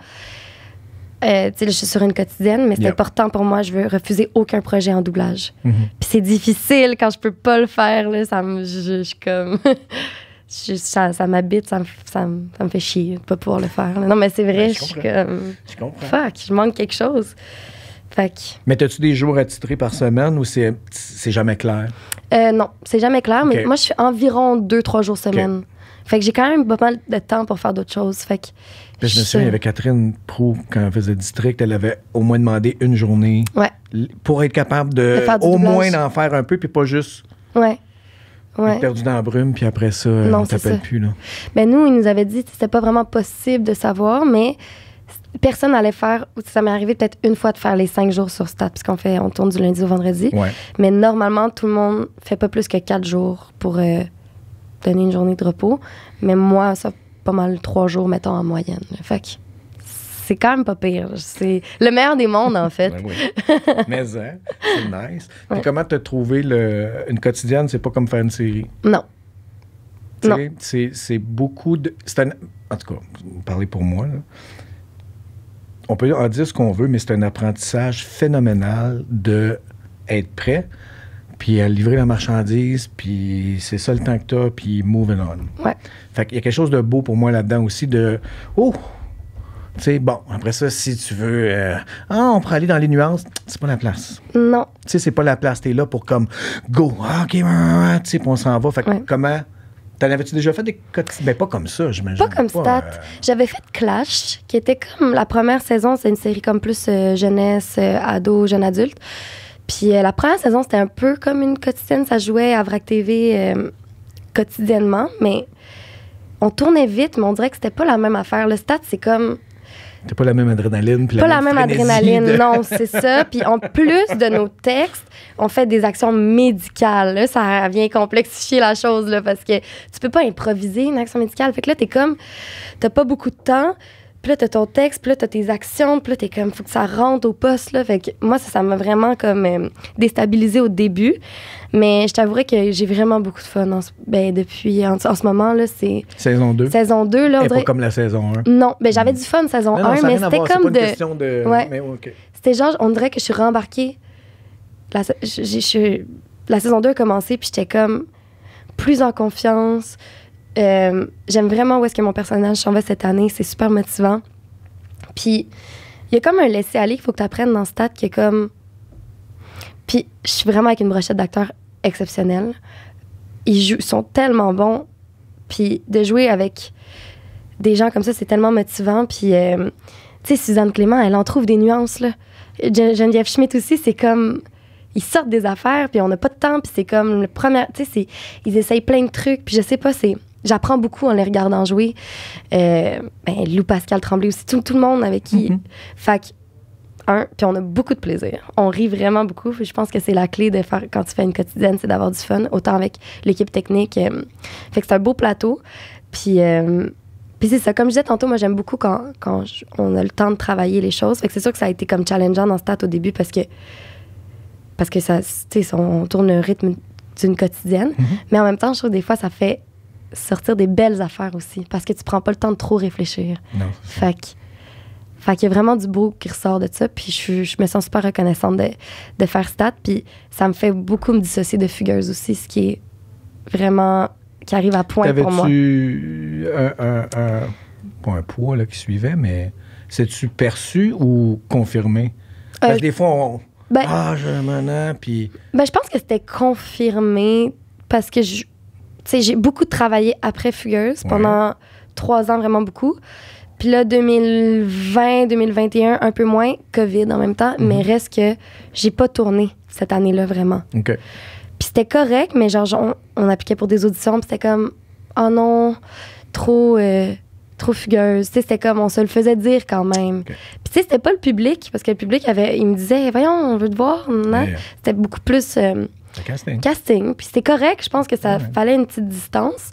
euh, je suis sur une quotidienne, mais c'est important pour moi. Je veux refuser aucun projet en doublage. Mm-hmm. Puis c'est difficile quand je peux pas le faire. Là, ça me juge comme. ça, ça m'habite, ça, ça me, fait chier de pas pouvoir le faire. Non, mais c'est ben, vrai, je, suis comme. Je comprends. Fuck, je manque quelque chose. Fait Mais as-tu des jours à titrer par semaine ou c'est jamais clair? Euh, non, c'est jamais clair, mais moi, je suis environ deux, trois jours semaine. Fait que j'ai quand même pas mal de temps pour faire d'autres choses. Fait que je, me souviens, avec Catherine Pro quand elle faisait district, elle avait au moins demandé une journée pour être capable de, au moins d'en faire un peu, puis pas juste. Ouais. Ouais. perdu dans la brume, puis après ça, non, on t'appelle plus. Ben, nous, ils nous avaient dit que c'était pas vraiment possible de savoir, mais personne n'allait faire, ça m'est arrivé peut-être une fois de faire les cinq jours sur stat, puisqu'on fait, on tourne du lundi au vendredi. Mais normalement, tout le monde fait pas plus que quatre jours pour euh, donner une journée de repos. Mais moi, ça, pas mal trois jours, mettons, en moyenne. Fait que c'est quand même pas pire. C'est le meilleur des mondes, en fait. Ben Mais hein, c'est nice. comment te trouver le... une quotidienne, c'est pas comme faire une série? Non. C'est, beaucoup de... En tout cas, vous parlez pour moi, on peut en dire ce qu'on veut, mais c'est un apprentissage phénoménal de être prêt, puis à livrer la marchandise, puis c'est ça le temps que t'as, puis moving on. Ouais. Fait qu'il y a quelque chose de beau pour moi là-dedans aussi, de « Oh! » Tu sais, bon, après ça, si tu veux... Euh, ah, on pourrait aller dans les nuances. C'est pas la place. Non. Tu sais, c'est pas la place. T'es là pour comme « Go! Ah, OK, tu sais, on s'en va. » Fait que comment T'en avais-tu déjà fait des quotidiennes? Ben, pas comme ça, j'imagine. Pas comme stat. Euh, J'avais fait Clash, qui était comme la première saison, c'est une série comme plus euh, jeunesse, euh, ado, jeune adulte. Puis la première saison, c'était un peu comme une quotidienne. Ça jouait à Vrac TV quotidiennement, mais on tournait vite, mais on dirait que c'était pas la même affaire. Le stat, c'est comme T'as pas la même adrénaline. Puis pas la même, adrénaline, non, c'est ça. Puis en plus de nos textes, on fait des actions médicales. ça vient complexifier la chose parce que tu peux pas improviser une action médicale. Fait que là, t'es comme, t'as pas beaucoup de temps. Plus t'as ton texte, plus t'as tes actions, puis là, t'es comme, faut que ça rentre au poste, là. Fait que moi, ça, m'a vraiment comme euh, au début. Mais je t'avouerais que j'ai vraiment beaucoup de fun ben, depuis, en, ce moment, là, c'est... Saison 2. Saison 2, là. pas comme la saison 1. Non, ben j'avais du fun saison 1, mais c'était comme de... C'était genre, on dirait que je suis rembarquée. La, la saison 2 a commencé, puis j'étais comme plus en confiance. Euh, j'aime vraiment où est-ce que mon personnage s'en va cette année. C'est super motivant. Puis, il y a comme un laisser-aller qu'il faut que tu apprennes dans ce stade qui est comme. Puis, je suis vraiment avec une brochette d'acteurs exceptionnels. Ils jouent, sont tellement bons. Puis, de jouer avec des gens comme ça, c'est tellement motivant. Puis, euh, tu sais, Suzanne Clément, elle en trouve des nuances, là. Geneviève Schmidt aussi, c'est comme ils sortent des affaires, puis on n'a pas de temps, puis c'est comme le premier, tu sais, ils essayent plein de trucs, puis je sais pas, c'est j'apprends beaucoup en les regardant jouer. Euh, ben, Lou Pascal Tremblay aussi, tout, tout, le monde avec qui. Mhm. fac un, puis on a beaucoup de plaisir. On rit vraiment beaucoup. Je pense que c'est la clé de faire quand tu fais une quotidienne, c'est d'avoir du fun, autant avec l'équipe technique. Euh, fait que c'est un beau plateau. Puis. Euh, puis c'est ça, comme je disais tantôt, moi j'aime beaucoup quand, on a le temps de travailler les choses. Fait que c'est sûr que ça a été comme challengeant dans ce stade au début parce que, parce que ça, on tourne le rythme d'une quotidienne. Mhm. Mais en même temps, je trouve des fois ça fait sortir des belles affaires aussi, parce que tu prends pas le temps de trop réfléchir. Non. Fait fait qu'il y a vraiment du beau qui ressort de ça, puis je, je me sens super reconnaissante de, de faire Stat, puis ça me fait beaucoup me dissocier de Fugueuse aussi, ce qui est vraiment... qui arrive à point pour moi. tu un, poids qui suivait, mais c'est-tu perçu ou confirmé? Euh, parce que des fois, on... Ben ah, je m'en puis... Ben, je pense que c'était confirmé parce que je, j'ai beaucoup travaillé après Fugueuse pendant trois ans, vraiment beaucoup. Puis là, 2020, 2021, un peu moins, COVID en même temps, mais mhm. reste que j'ai pas tourné cette année-là vraiment. Puis c'était correct, mais genre, on, appliquait pour des auditions, puis c'était comme, oh non, trop. Euh, trop fugueuse. C'était comme, on se le faisait dire quand même. Puis, tu sais, c'était pas le public, parce que le public, avait, il me disait, voyons, on veut te voir. C'était beaucoup plus, euh, casting. Casting. Puis c'était correct. Je pense que ça fallait une petite distance.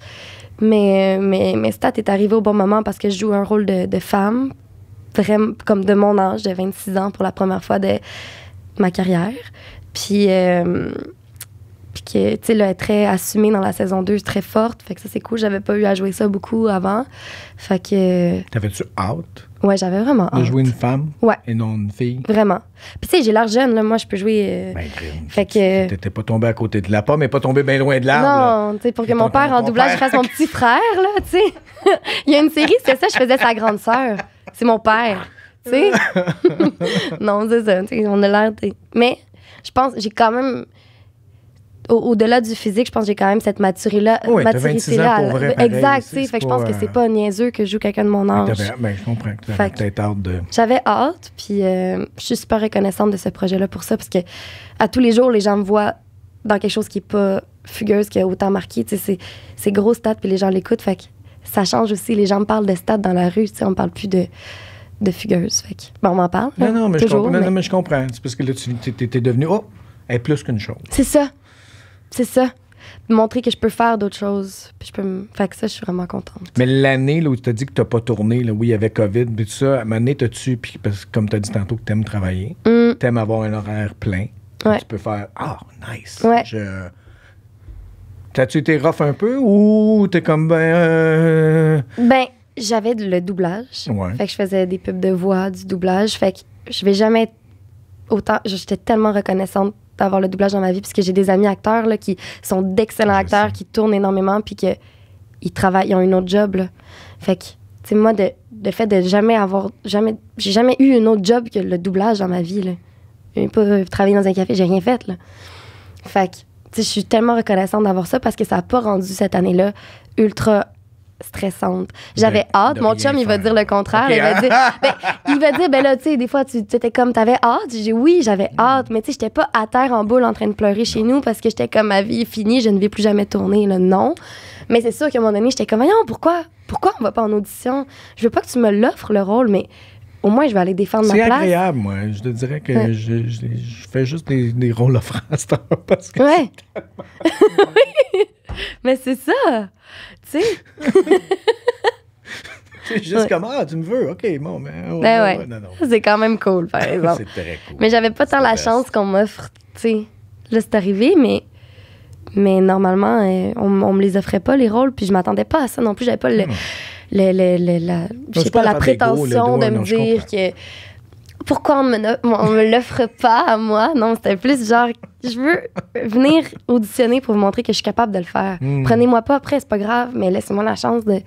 Mais, mais, mais Stat est arrivé au bon moment parce que je joue un rôle de, femme, vraiment comme de mon âge, de 26 ans, pour la première fois de ma carrière. Puis, euh, qui tu sais, est très assumée dans la saison 2, très forte. Fait que ça, c'est cool. J'avais pas eu à jouer ça beaucoup avant. Fait que. Euh, T'avais-tu out Ouais, j'avais vraiment hâte. De jouer une femme? Ouais. Et non une fille? Vraiment. Puis, tu sais, j'ai l'air jeune, là. Moi, je peux jouer. Euh, ben, fait que. Euh, t'étais pas tombé à côté de la pomme, mais pas tombé bien loin de l'arbre. Non, tu sais, pour que mon père, en doublage, fasse mon petit frère, là, tu sais. Il y a une série, c'est ça, je faisais sa grande sœur. C'est mon père. Tu sais? non, c'est ça. on a l'air. Mais je pense, j'ai quand même au-delà du physique, je pense que j'ai quand même cette maturité-là. exact, je pense que c'est euh, pas niaiseux que je joue quelqu'un de mon âge. je comprends J'avais hâte, puis euh, je suis super reconnaissante de ce projet-là pour ça, parce que à tous les jours, les gens me voient dans quelque chose qui n'est pas fugueuse, qui a autant marqué. Tu sais, c'est gros stats, puis les gens l'écoutent. Fait ça change aussi. Les gens me parlent de stats dans la rue, tu sais. On parle plus de de Fait on m'en parle. Non, hein, non, mais, je comprends, je comprends. C'est parce que là, tu es, devenu. Oh, plus qu'une chose. C'est ça c'est ça. montrer que je peux faire d'autres choses. je peux Fait que ça, je suis vraiment contente. Mais l'année où tu t'as dit que tu t'as pas tourné, là, oui il y avait COVID, puis tout ça, à un moment donné, t'as-tu. Puis parce que, comme t'as dit tantôt que tu aimes travailler, tu mm. t'aimes avoir un horaire plein. Tu peux faire Ah, oh, nice. Ouais. as T'as-tu été rough un peu ou t'es comme ben. Euh, ben, j'avais le doublage. Fait que je faisais des pubs de voix, du doublage. Fait que je vais jamais être autant. J'étais tellement reconnaissante d'avoir le doublage dans ma vie parce que j'ai des amis acteurs qui sont d'excellents acteurs, qui tournent énormément, puis que ils travaillent, ils ont une autre job. Fait que, moi, de, fait de jamais avoir, jamais, j'ai jamais eu une autre job que le doublage dans ma vie. Là. J'ai pas travaillé dans un café, j'ai rien fait. Là. Fait que, tu sais, je suis tellement reconnaissante d'avoir ça parce que ça n'a pas rendu cette année-là ultra stressante. J'avais hâte. Mon chum, il va dire le contraire. Ben, il, va dire, ben, il là, tu sais, des fois, tu étais comme, t'avais hâte. J'ai oui, j'avais hâte, mais tu sais, j'étais pas à terre en boule en train de pleurer chez nous parce que j'étais comme, ma vie est finie, je ne vais plus jamais tourner, là, non. Mais c'est sûr qu'à un moment donné, j'étais comme, voyons, pourquoi, pourquoi on va pas en audition? Je veux pas que tu me l'offres, le rôle, mais au moins, je vais aller défendre ma place. C'est agréable, moi. Je te dirais que je, fais juste des, des rôles offrants parce que. Ouais. Mais c'est ça. tu sais. C'est juste comme, ah, tu me veux, OK, bon, mais. ben, ben ouais. Non, non. C'est quand même cool, par exemple. Mais j'avais pas tant la chance qu'on m'offre, tu sais. Là, c'est arrivé, mais. Mais normalement, euh, on, on, me les offrait pas, les rôles, puis je m'attendais pas à ça non plus. J'avais pas le. Hmm. le, pas, la prétention de me dire que pourquoi on me, me l'offre pas à moi? Non, c'était plus genre, je veux venir auditionner pour vous montrer que je suis capable de le faire. Hmm. Prenez-moi pas après, c'est pas grave, mais laissez-moi la chance de,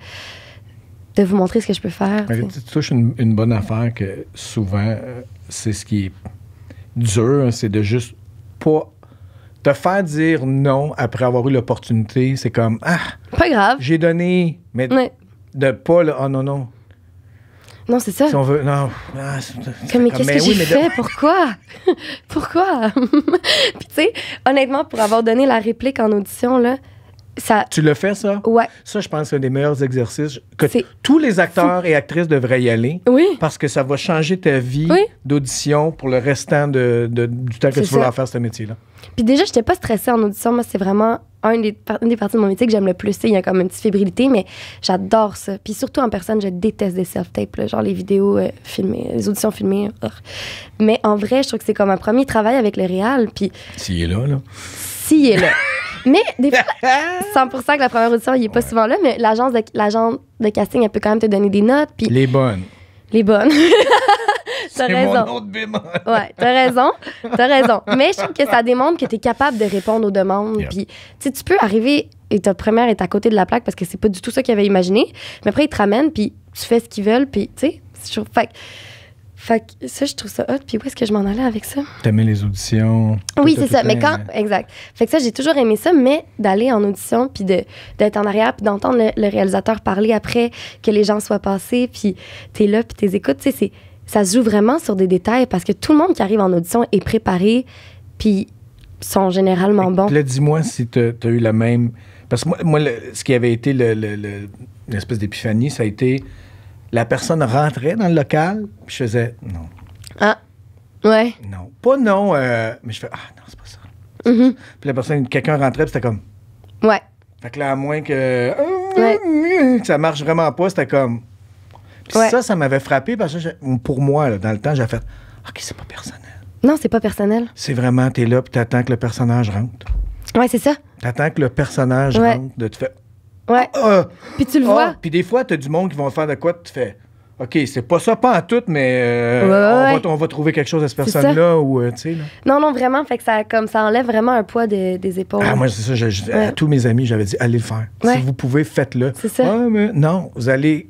de vous montrer ce que je peux faire. Tu, touches une, bonne affaire que souvent, euh, c'est ce qui est dur, hein, c'est de juste pas te faire dire non après avoir eu l'opportunité. C'est comme, ah, pas grave. J'ai donné, mais de pas le, oh non, non. Non, c'est ça. Si on veut. Non. Ah, comme, mais qu'est-ce que j'ai fait? Pourquoi? Pourquoi? Puis, tu sais, honnêtement, pour avoir donné la réplique en audition, là, tu le fais, ça? Oui. Ça, je pense que c'est un des meilleurs exercices que tous les acteurs et actrices devraient y aller. Oui. Parce que ça va changer ta vie d'audition pour le restant de, du temps que tu vas faire ce métier-là. Puis déjà, je j'étais pas stressée en audition. Moi, c'est vraiment une des, parties de mon métier que j'aime le plus. Il y a comme une petite fébrilité, mais j'adore ça. Puis surtout en personne, je déteste des self-tapes, genre les vidéos euh, filmées, les auditions filmées. Mais en vrai, je trouve que c'est comme un premier travail avec le réal. Puis. S'il est là, là. S'il est là. Mais des fois, 100% que la première audition, il n'est pas souvent là, mais l'agence de, de casting, elle peut quand même te donner des notes. Puis les bonnes. Les bonnes. t'as raison. Mon autre bémol. ouais, t'as raison. raison. Mais je trouve que ça démontre que tu es capable de répondre aux demandes. Puis, tu tu peux arriver et ta première est à côté de la plaque parce que c'est pas du tout ça qu'ils avaient imaginé. Mais après, ils te ramènent, puis tu fais ce qu'ils veulent, puis, tu sais, c'est Fait fait ça, je trouve ça hot. Puis où est-ce que je m'en allais avec ça? T'aimais les auditions? Oui, c'est ça. Mais quand. Exact. Fait que ça, j'ai toujours aimé ça, mais d'aller en audition, puis d'être en arrière, puis d'entendre le, réalisateur parler après, que les gens soient passés, puis t'es là, puis t'es écoutes. Tu sais, ça se joue vraiment sur des détails parce que tout le monde qui arrive en audition est préparé, puis sont généralement bons. Là, dis-moi si t'as as eu la même. Parce que moi, moi ce qui avait été l'espèce d'épiphanie, ça a été la personne rentrait dans le local, puis je faisais non. Ah, ouais. Non. Pas non, euh, mais je fais ah non, c'est pas ça. Mm-hmm. Puis la personne, quelqu'un rentrait, puis c'était comme. Ouais. Fait que là, à moins que, ça marche vraiment pas, c'était comme. Puis ça, ça m'avait frappé parce que pour moi, dans le temps, j'avais fait ah, OK, c'est pas personnel. Non, c'est pas personnel. C'est vraiment, t'es là, puis t'attends que le personnage rentre. Ouais, c'est ça. T'attends que le personnage rentre, de te ah, euh, puis tu le vois. Ah, puis des fois, t'as du monde qui vont faire de quoi, tu fais. OK, c'est pas ça, pas en tout, mais euh, on, va, trouver quelque chose à cette personne-là. ou euh, Non, non, vraiment. Fait que ça, comme, ça enlève vraiment un poids des épaules. Ah, moi, c'est ça. À tous mes amis, j'avais dit allez le faire. Si vous pouvez, faites-le. C'est ça. non, vous allez.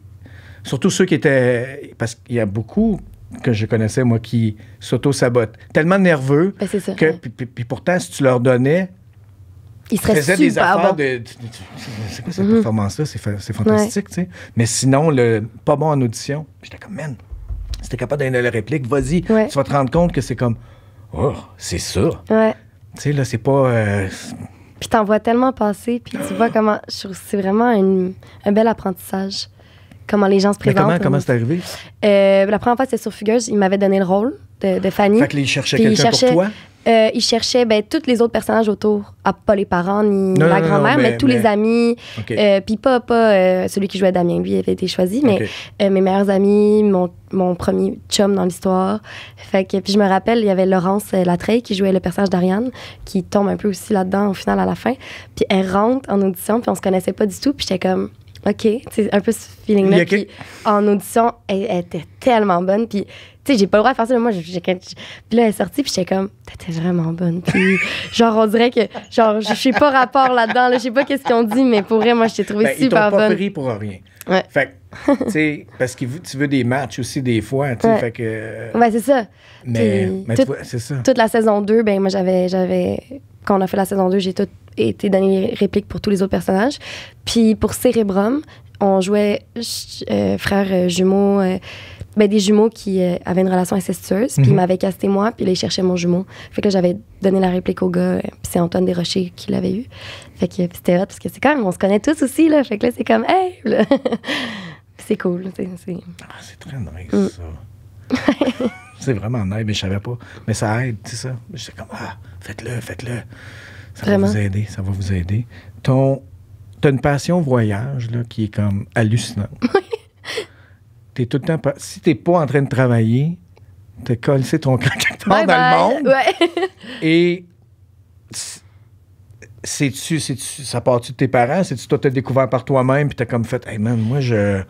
Surtout ceux qui étaient. Parce qu'il y a beaucoup que je connaissais, moi, qui s'auto-sabotent. Tellement nerveux. Ben, c'est ça. Que, puis pourtant, si tu leur donnais, il faisait des affaires de. C'est quoi cette mm-hmm. performance-là? C'est fantastique, tu sais. Mais sinon, le pas bon en audition, j'étais comme, man, si t'es capable d'aller la réplique, vas-y. Tu vas te rendre compte que c'est comme, oh, c'est ça. Tu sais, là, c'est pas. Euh, puis t'en vois tellement passer, puis tu vois comment. C'est vraiment un bel apprentissage. Comment les gens se présentent. comment c'est arrivé? Euh, la première fois, c'était sur Fugueuse. Il m'avait donné le rôle de, de Fanny. Fait que cherchaient quelqu'un pour toi? Euh, il cherchait ben, tous les autres personnages autour, pas les parents ni la grand-mère, mais, tous les amis. Euh, puis pas, euh, celui qui jouait Damien, lui, avait été choisi, mais mes meilleurs amis, mon, mon premier chum dans l'histoire. Fait que, puis je me rappelle, il y avait Laurence Latreille qui jouait le personnage d'Ariane, qui tombe un peu aussi là-dedans au final à la fin. Puis elle rentre en audition, puis on se connaissait pas du tout, puis j'étais comme OK, c'est un peu ce feeling-là. Puis en audition, elle, était tellement bonne. Puis, tu sais, j'ai pas le droit de faire ça. Moi, j'ai, puis là, elle est sortie, puis j'étais comme, t'étais vraiment bonne. Puis, genre, on dirait que, genre, je sais pas rapport là-dedans. je sais pas qu'est-ce qu'on dit, mais pour vrai, moi, je t'ai trouvé ben, super ils Tu pas pris pour rien. Ouais. Fait tu sais, parce que tu veux des matchs aussi des fois, tu sais, fait que... ouais, c'est ça. Mais, mais c'est ça. Toute la saison 2, ben moi, j'avais... j'avais quand on a fait la saison 2, j'ai tout été donné les répliques pour tous les autres personnages. Puis pour Cérébrum, on jouait euh, frère frères euh, jumeaux, euh, ben des jumeaux qui avaient une relation incestueuse. Puis m'avait mhm. ils m'avaient casté moi, puis là, ils mon jumeau. Fait que j'avais donné la réplique au gars, puis c'est Antoine Desrochers qui l'avait eu. Fait que c'était hot, parce que c'est quand même, on se connaît tous aussi, là. Fait que là, c'est comme, hey! c'est cool. C'est ah, très nice, mm. ça. c'est vraiment nice, mais je savais pas. Mais ça aide, tu ça. J'étais comme, ah, faites-le, faites-le. Ça va vous aider, ça va vous aider. Ton, t'as une passion voyage là, qui est comme hallucinante. t'es tout le temps... Pas, si t'es pas en train de travailler, t'as collé ton crack dans le monde. Et c'est-tu, ça part-tu de tes parents? C'est-tu toi, t'as découvert par toi-même puis t'as comme fait « Hey man, moi, je... »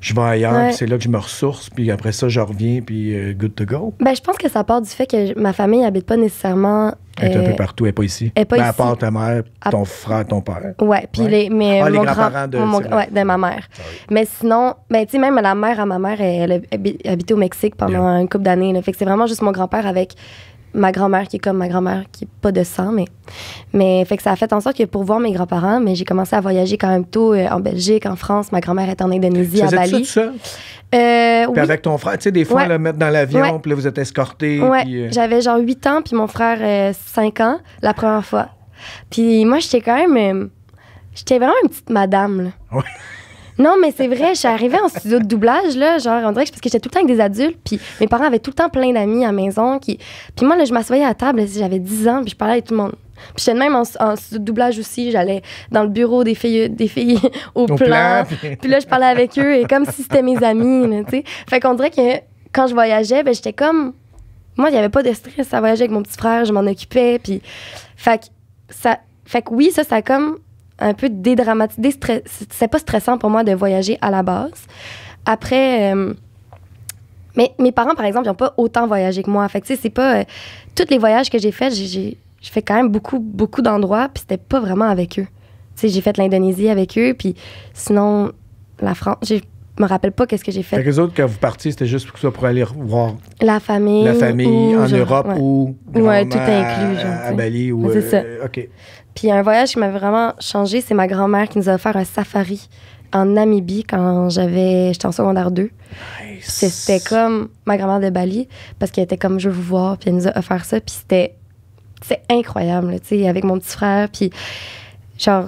je vais ailleurs, c'est là que je me ressource, puis après ça, je reviens, puis euh, good to go. Ben, je pense que ça part du fait que ma famille habite pas nécessairement. Elle est un peu euh, partout, elle n'est pas ici. Elle est pas ben, ici. À part ta mère, ton frère, ton père. Ouais, puis les, ah, euh, les grands-parents de, de ma mère. Ah mais sinon, ben, tu sais, même la mère à ma mère, elle, a habitait au Mexique pendant un couple d'années. Fait que c'est vraiment juste mon grand-père avec ma grand-mère qui est comme ma grand-mère qui est pas de sang mais mais fait que ça a fait en sorte que pour voir mes grands-parents mais j'ai commencé à voyager quand même tôt euh, en Belgique en France ma grand-mère est en Indonésie à Bali ça, ça? Euh, puis avec ton frère tu sais des fois le mettre dans l'avion puis là, vous êtes escorté ouais. Euh, j'avais genre 8 ans puis mon frère 5 euh, ans la première fois puis moi j'étais quand même j'étais vraiment une petite madame là. Non, mais c'est vrai, je suis arrivée en studio de doublage, là, genre, on dirait parce que j'étais tout le temps avec des adultes, puis mes parents avaient tout le temps plein d'amis à la maison. Qui... Puis moi, là, je m'assoyais à table table, j'avais 10 ans, puis je parlais avec tout le monde. Puis j'étais même en, de doublage aussi. J'allais dans le bureau des filles, des filles au, plan. puis là, je parlais avec eux et comme si c'était mes amis. sais. fait qu'on dirait que quand je voyageais, ben, j'étais comme. Moi, il n'y avait pas de stress à voyager avec mon petit frère. Je m'en occupais. Puis. Fait que, ça... fait que oui, ça, ça comme un peu dédramatisé. c'est pas stressant pour moi de voyager à la base. Après, euh, mais mes parents, par exemple, ils n'ont pas autant voyagé que moi. Fait tu sais, c'est pas. Euh, tous les voyages que j'ai faits, j'ai fais quand même beaucoup, beaucoup d'endroits, puis c'était pas vraiment avec eux. Tu j'ai fait l'Indonésie avec eux, puis sinon, la France. Je me rappelle pas qu'est-ce que j'ai fait. les autres, quand vous partiez, c'était juste pour, ça, pour aller voir. La famille. La famille, en Europe ou. Ouais, tout inclus, genre. À Bali ou. Euh, OK. Puis un voyage qui m'a vraiment changé, c'est ma grand-mère qui nous a offert un safari en Namibie quand j'avais j'étais en secondaire 2. C'était comme ma grand-mère de Bali parce qu'elle était comme je veux vous voir puis elle nous a offert ça puis c'était c'est incroyable, tu sais avec mon petit frère puis genre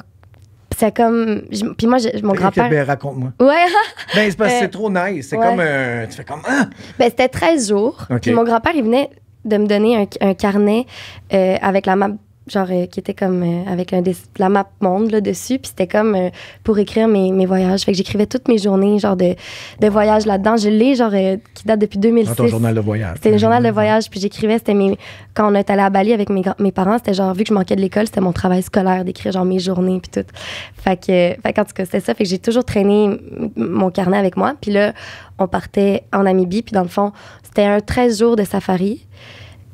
c'est comme puis moi mon grand-père raconte-moi. Ouais. ben c'est parce euh, trop nice, c'est comme tu fais comme ah! Ben c'était 13 jours. Puis mon grand-père il venait de me donner un, carnet euh, avec la map genre euh, qui était comme euh, avec un la map monde là dessus puis c'était comme euh, pour écrire mes, voyages fait que j'écrivais toutes mes journées genre de, de voyage là-dedans je l'ai genre qui date depuis 2006 C'est un journal de voyage c'était le journal de voyage puis j'écrivais c'était mes quand on est allé à Bali avec mes, mes parents c'était genre vu que je manquais de l'école c'était mon travail scolaire d'écrire genre mes journées puis tout fait que fait tout cas c'était ça fait que j'ai toujours traîné mon carnet avec moi puis là on partait en Namibie puis dans le fond c'était un 13 jours de safari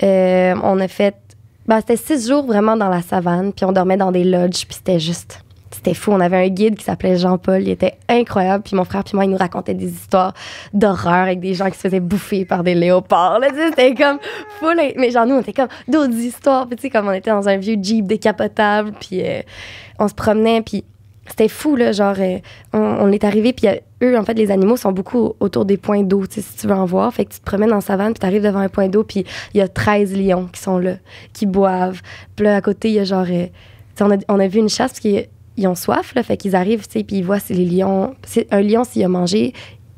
on a fait ben, c'était six jours vraiment dans la savane, puis on dormait dans des lodges, puis c'était juste. C'était fou. On avait un guide qui s'appelait Jean-Paul. Il était incroyable. Puis mon frère, puis moi, il nous racontait des histoires d'horreur avec des gens qui se faisaient bouffer par des léopards. c'était comme fou, Mais genre, nous, on était comme d'autres histoires. Puis tu sais, comme on était dans un vieux Jeep décapotable. Puis euh, on se promenait. Puis c'était fou, là. Genre, euh, on, on, est arrivé. Puis en fait, les animaux sont beaucoup autour des points d'eau, si tu veux en voir. Fait que tu te promènes en savane, puis tu arrives devant un point d'eau, puis il y a 13 lions qui sont là, qui boivent. Puis à côté, il y a genre. Euh, on, a, a vu une chasse, qui ils ont soif, là, fait qu'ils arrivent, tu puis ils voient si les lions. Un lion, s'il a mangé,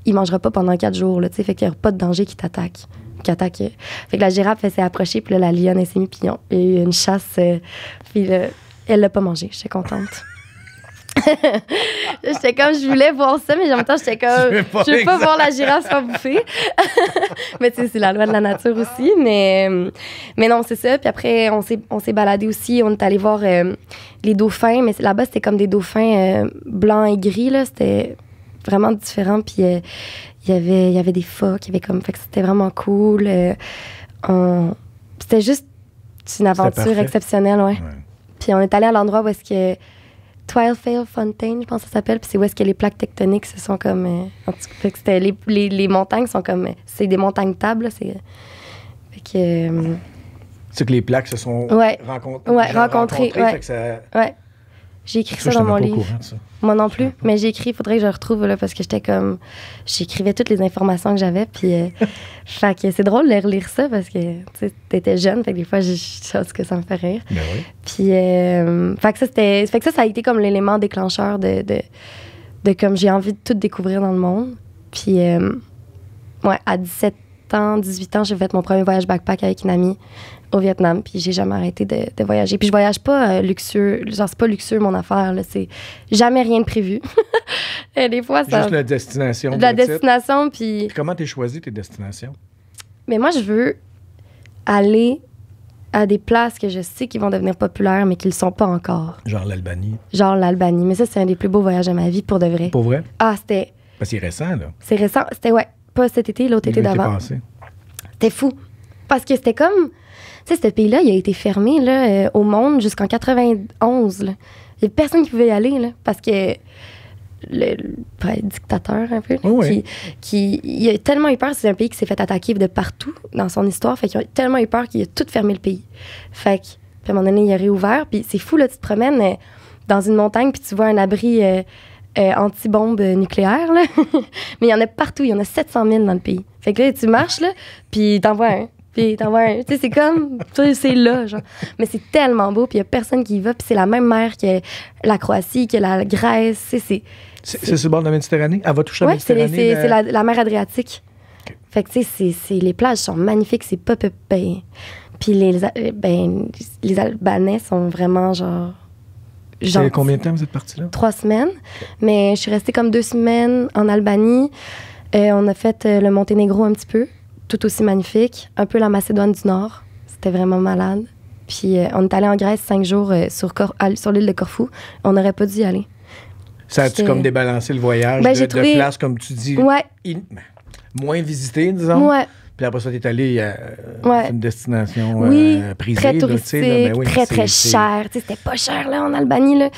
il mangera pas pendant quatre jours, là, fait qu'il n'y a pas de danger qui t'attaque. Qui attaque. Fait que la girafe, s'est approchée, puis la lionne, elle s'est mise, puis il y a une chasse, euh, puis elle l'a pas mangé. suis contente. j'étais comme, je voulais voir ça, mais en même temps, j'étais comme, je veux pas, voir la girafe sans bouffer. mais tu sais, c'est la loi de la nature aussi. Mais, mais non, c'est ça. Puis après, on s'est baladé aussi. On est allé voir euh, les dauphins. Mais là-bas, c'était comme des dauphins euh, blancs et gris. C'était vraiment différent. Puis euh, y il y avait des phoques. Il y avait comme, fait que c'était vraiment cool. C'était juste une aventure exceptionnelle, Puis on est allé à l'endroit où est-ce que Twilfail Fontaine, je pense que ça s'appelle, puis c'est où est-ce que les plaques tectoniques se sont comme. Euh, en tout cas, les, les, les, montagnes sont comme. Euh, c'est des montagnes tables, c'est. que. Euh, c'est que les plaques se sont rencontrées. Ouais, rencontrées. Fait que ouais. J'ai écrit ça, dans mon livre. Moi non plus, mais j'ai écrit, Il faudrait que je retrouve là, parce que j'étais comme. J'écrivais toutes les informations que j'avais, puis. Euh, fait que c'est drôle de relire ça parce que, tu étais t'étais jeune, fait des fois, je sais que ça me fait rire. Ben puis. Euh, fait, que ça, fait que ça, ça a été comme l'élément déclencheur de, de, comme j'ai envie de tout découvrir dans le monde. Puis. Euh, à 17 ans, 18 ans, j'ai fait mon premier voyage backpack avec une amie au Vietnam, puis j'ai jamais arrêté de, de, voyager. Puis je voyage pas euh, luxueux, genre c'est pas luxueux mon affaire, là, c'est jamais rien de prévu. Et des fois, ça. Juste la destination. La destination, puis. Comment t'es choisi tes destinations? Mais moi, je veux aller à des places que je sais qui vont devenir populaires, mais qui ne le sont pas encore. Genre l'Albanie. Genre l'Albanie. Mais ça, c'est un des plus beaux voyages de ma vie, pour de vrai. Pour vrai? Ah, c'était. que c'est récent, là. C'est récent. C'était, ouais, pas cet été, l'autre été d'avant. C'était fou. Parce que c'était comme tu sais, ce pays-là, il a été fermé là, euh, au monde jusqu'en 91. Il n'y a personne qui pouvait y aller là, parce que le, le dictateur un peu, oh, qui, il a tellement eu peur. C'est un pays qui s'est fait attaquer de partout dans son histoire. Fait qu'il a tellement eu peur qu'il a tout fermé le pays. Fait que, puis à un moment donné, il a réouvert. Puis c'est fou, là, tu te promènes euh, dans une montagne, puis tu vois un abri euh, anti-bombe nucléaire, Mais il y en a partout. Il y en a 700 000 dans le pays. Fait que là, tu marches, là, puis t'en vois un. Tu sais, c'est comme, c'est là, genre. Mais c'est tellement beau, puis il y a personne qui y va, puis c'est la même mer que la Croatie, que la Grèce, c'est... C'est sur bord de la Méditerranée? Elle va toucher la Méditerranée? c'est euh, la, mer Adriatique. Fait que, tu sais, les plages sont magnifiques, c'est pas peu... Ben, puis les, euh, ben, les Albanais sont vraiment, genre... C'est combien de temps vous êtes partie là? Trois semaines. Mais je suis restée comme deux semaines en Albanie. Euh, on a fait le Monténégro un petit peu tout aussi magnifique, un peu la Macédoine du Nord. C'était vraiment malade. Puis euh, on est allé en Grèce cinq jours euh, sur, sur l'île de Corfou. On n'aurait pas dû y aller. Ça a-tu comme débalancé le voyage ben, de, place, comme tu dis? Moins visité, disons? Puis après ça, tu es allé à euh, une destination oui, Très touristique, très, très cher. C'était pas cher là, en Albanie. Là.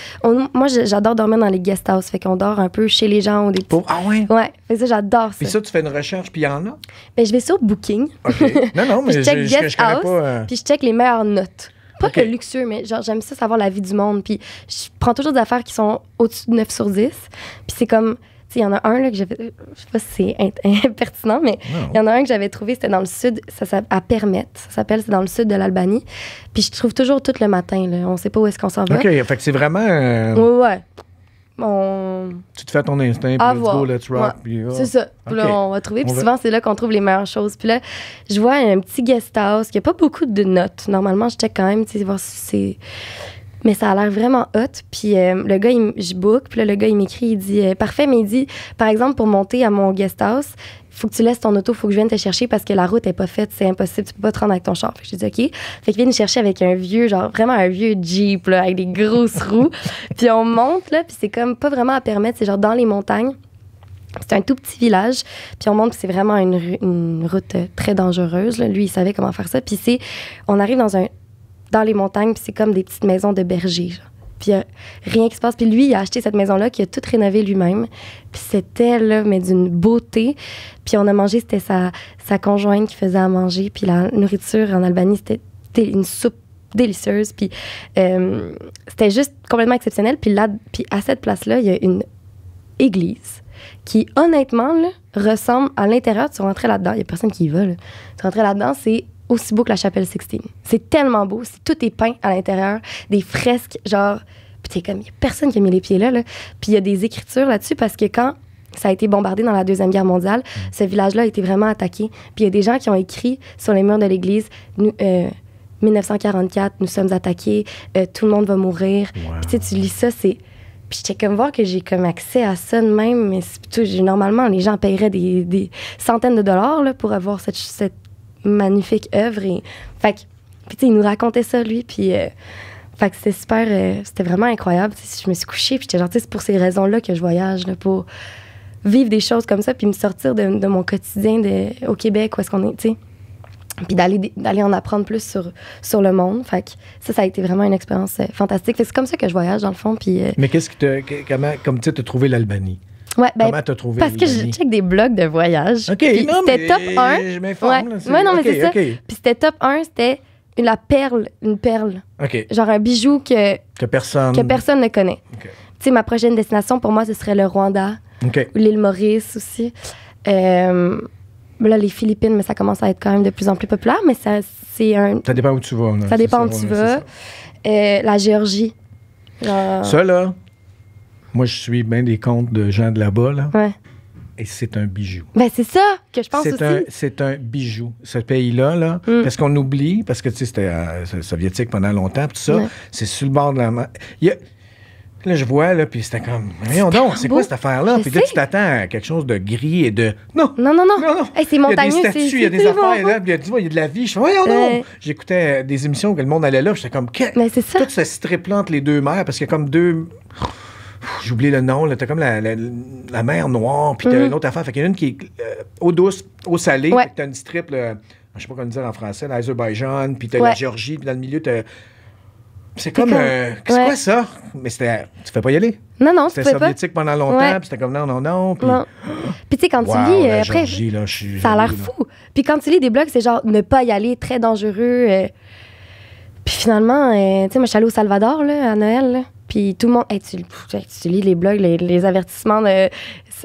moi, j'adore dormir dans les guest houses. Fait qu'on dort un peu chez les gens des ah ouais? Ouais. Fait ça, j'adore ça. Puis ça, tu fais une recherche, puis il y en a? Ben, je vais sur Booking. Non, non, mais je check guest euh. Puis je check les meilleures notes pas que luxueux, mais genre, j'aime ça savoir la vie du monde. Puis je prends toujours des affaires qui sont au-dessus de 9 sur 10. Puis c'est comme, il y en a un là, que j'avais. Euh, je sais pas si c'est pertinent, mais il y en a un que j'avais trouvé, c'était dans le sud, ça, ça à Permette, ça s'appelle, c'est dans le sud de l'Albanie. Puis je trouve toujours tout le matin, là. On sait pas où est-ce qu'on s'en va. OK, fait que c'est vraiment. Oui, euh, ouais. Tu te fais ton instinct, ah, puis let's go, let's rock. Oh. C'est ça. Puis là, on va trouver. Puis souvent, c'est là qu'on trouve les meilleures choses. Puis là, je vois un petit guest house qui a pas beaucoup de notes. Normalement, je check quand même, tu sais, voir si c'est mais ça a l'air vraiment hot. Puis euh, le gars, il, je book. Puis le gars, il m'écrit, il dit euh, Parfait, mais il dit Par exemple, pour monter à mon guest house, faut que tu laisses ton auto, faut que je vienne te chercher parce que la route est pas faite, c'est impossible, tu peux pas te rendre avec ton char. Fait je dis OK. Fait qu'il vient me chercher avec un vieux, genre vraiment un vieux Jeep, là, avec des grosses roues. puis on monte, là, puis c'est comme pas vraiment à permettre, c'est genre dans les montagnes. C'est un tout petit village, puis on monte, c'est vraiment une, route euh, très dangereuse. Là. Lui, il savait comment faire ça. Puis c'est, on arrive dans un dans les montagnes, puis c'est comme des petites maisons de bergers. Puis euh, rien qui se passe. Puis lui, il a acheté cette maison-là, qu'il a toute rénové lui-même. Puis c'était, là, mais d'une beauté. Puis on a mangé, c'était sa, sa conjointe qui faisait à manger. Puis la nourriture en Albanie, c'était une soupe délicieuse. Puis euh, c'était juste complètement exceptionnel. Puis là, puis à cette place-là, il y a une église qui, honnêtement, ressemble à l'intérieur. Tu rentrais là-dedans, il n'y a personne qui y va. Là. Tu rentrais là-dedans, c'est aussi beau que la chapelle Sixtine. C'est tellement beau. tout est peint à l'intérieur, des fresques, genre. Puis t'es comme, il n'y a personne qui a mis les pieds là. là. Puis il y a des écritures là-dessus parce que quand ça a été bombardé dans la Deuxième Guerre mondiale, mm. ce village-là a été vraiment attaqué. Puis il y a des gens qui ont écrit sur les murs de l'église, 1944, euh, nous sommes attaqués, euh, tout le monde va mourir. Puis, tu, lis ça, c'est. Puis j'étais comme voir que j'ai comme accès à ça de même, mais normalement, les gens paieraient des, centaines de dollars là, pour avoir cette, cette magnifique œuvre. Et, fait puis il nous racontait ça, lui, puis... Euh, fait c'était super, euh, c'était vraiment incroyable. je me suis couchée, puis j'étais genre, c'est pour ces raisons-là que je voyage, là, pour vivre des choses comme ça, puis me sortir de, mon quotidien de, au Québec, où est-ce qu'on est, tu sais. Puis d'aller, d'aller en apprendre plus sur, sur le monde. Fait ça, ça a été vraiment une expérience euh, fantastique. c'est comme ça que je voyage, dans le fond. Puis, Mais qu'est-ce que comment, comme tu as trouvé l'Albanie? Ouais, ben, Comment t'as trouvé Parce que je check des blogs de voyage. OK, c'était top 1. Je m'informe. Ouais. non, mais c'est ça. Puis c'était top 1, c'était la perle, une perle. OK. Genre un bijou que, que, personne... que personne ne connaît. Tu sais, ma prochaine destination, pour moi, ce serait le Rwanda ou l'île Maurice aussi. Euh, là, les Philippines, mais ça commence à être quand même de plus en plus populaire, mais ça, c'est un... Ça dépend où tu vas. Ça dépend où tu vas. Euh, la Géorgie. Genre... Ça, là, moi, je suis bien des comptes de gens de là-bas, Et c'est un bijou. Ben, c'est ça que je pense aussi. Un, c'est un bijou, ce pays-là, là, mm. parce qu'on oublie, parce que, tu sais, c'était euh, soviétique pendant longtemps, tout ça. C'est sur le bord de la mer. Là, je vois, là, puis c'était comme, voyons donc, c'est quoi cette affaire-là? Puis là, tu t'attends à quelque chose de gris et de. Non! Non, non, non! non, c'est montagneux, Il y a des statues, il y a des affaires, là, puis il y a de la vie. Je fais, voyons donc! J'écoutais euh, des émissions que le monde allait là, j'étais comme, Mais ben, c'est ça. Tout ce les deux mers, parce qu'il y a comme deux oublié le nom, t'as comme la, la, mer noire, puis t'as mhm. une autre affaire. Fait qu'il y en a une qui est euh, eau douce, eau salée, ouais. t'as une strip, je sais pas comment dire en français, l'Azerbaïdjan, puis t'as la Géorgie, puis dans le milieu, t'as. C'est comme. Euh, c'est quoi ça? Mais c'était. Tu fais pas y aller? Non, non, C'était soviétique pas. pendant longtemps, puis c'était comme non, non, non. Puis, puis tu sais, quand tu lis. Euh, après, Georgie, là, ça a l'air fou. Puis quand tu lis des blogs, c'est genre ne pas y aller, très dangereux. Euh. Puis finalement, tu sais, moi, je suis allée au Salvador, là, à Noël, là. Puis tout le monde, tu, lis les blogs, les, avertissements de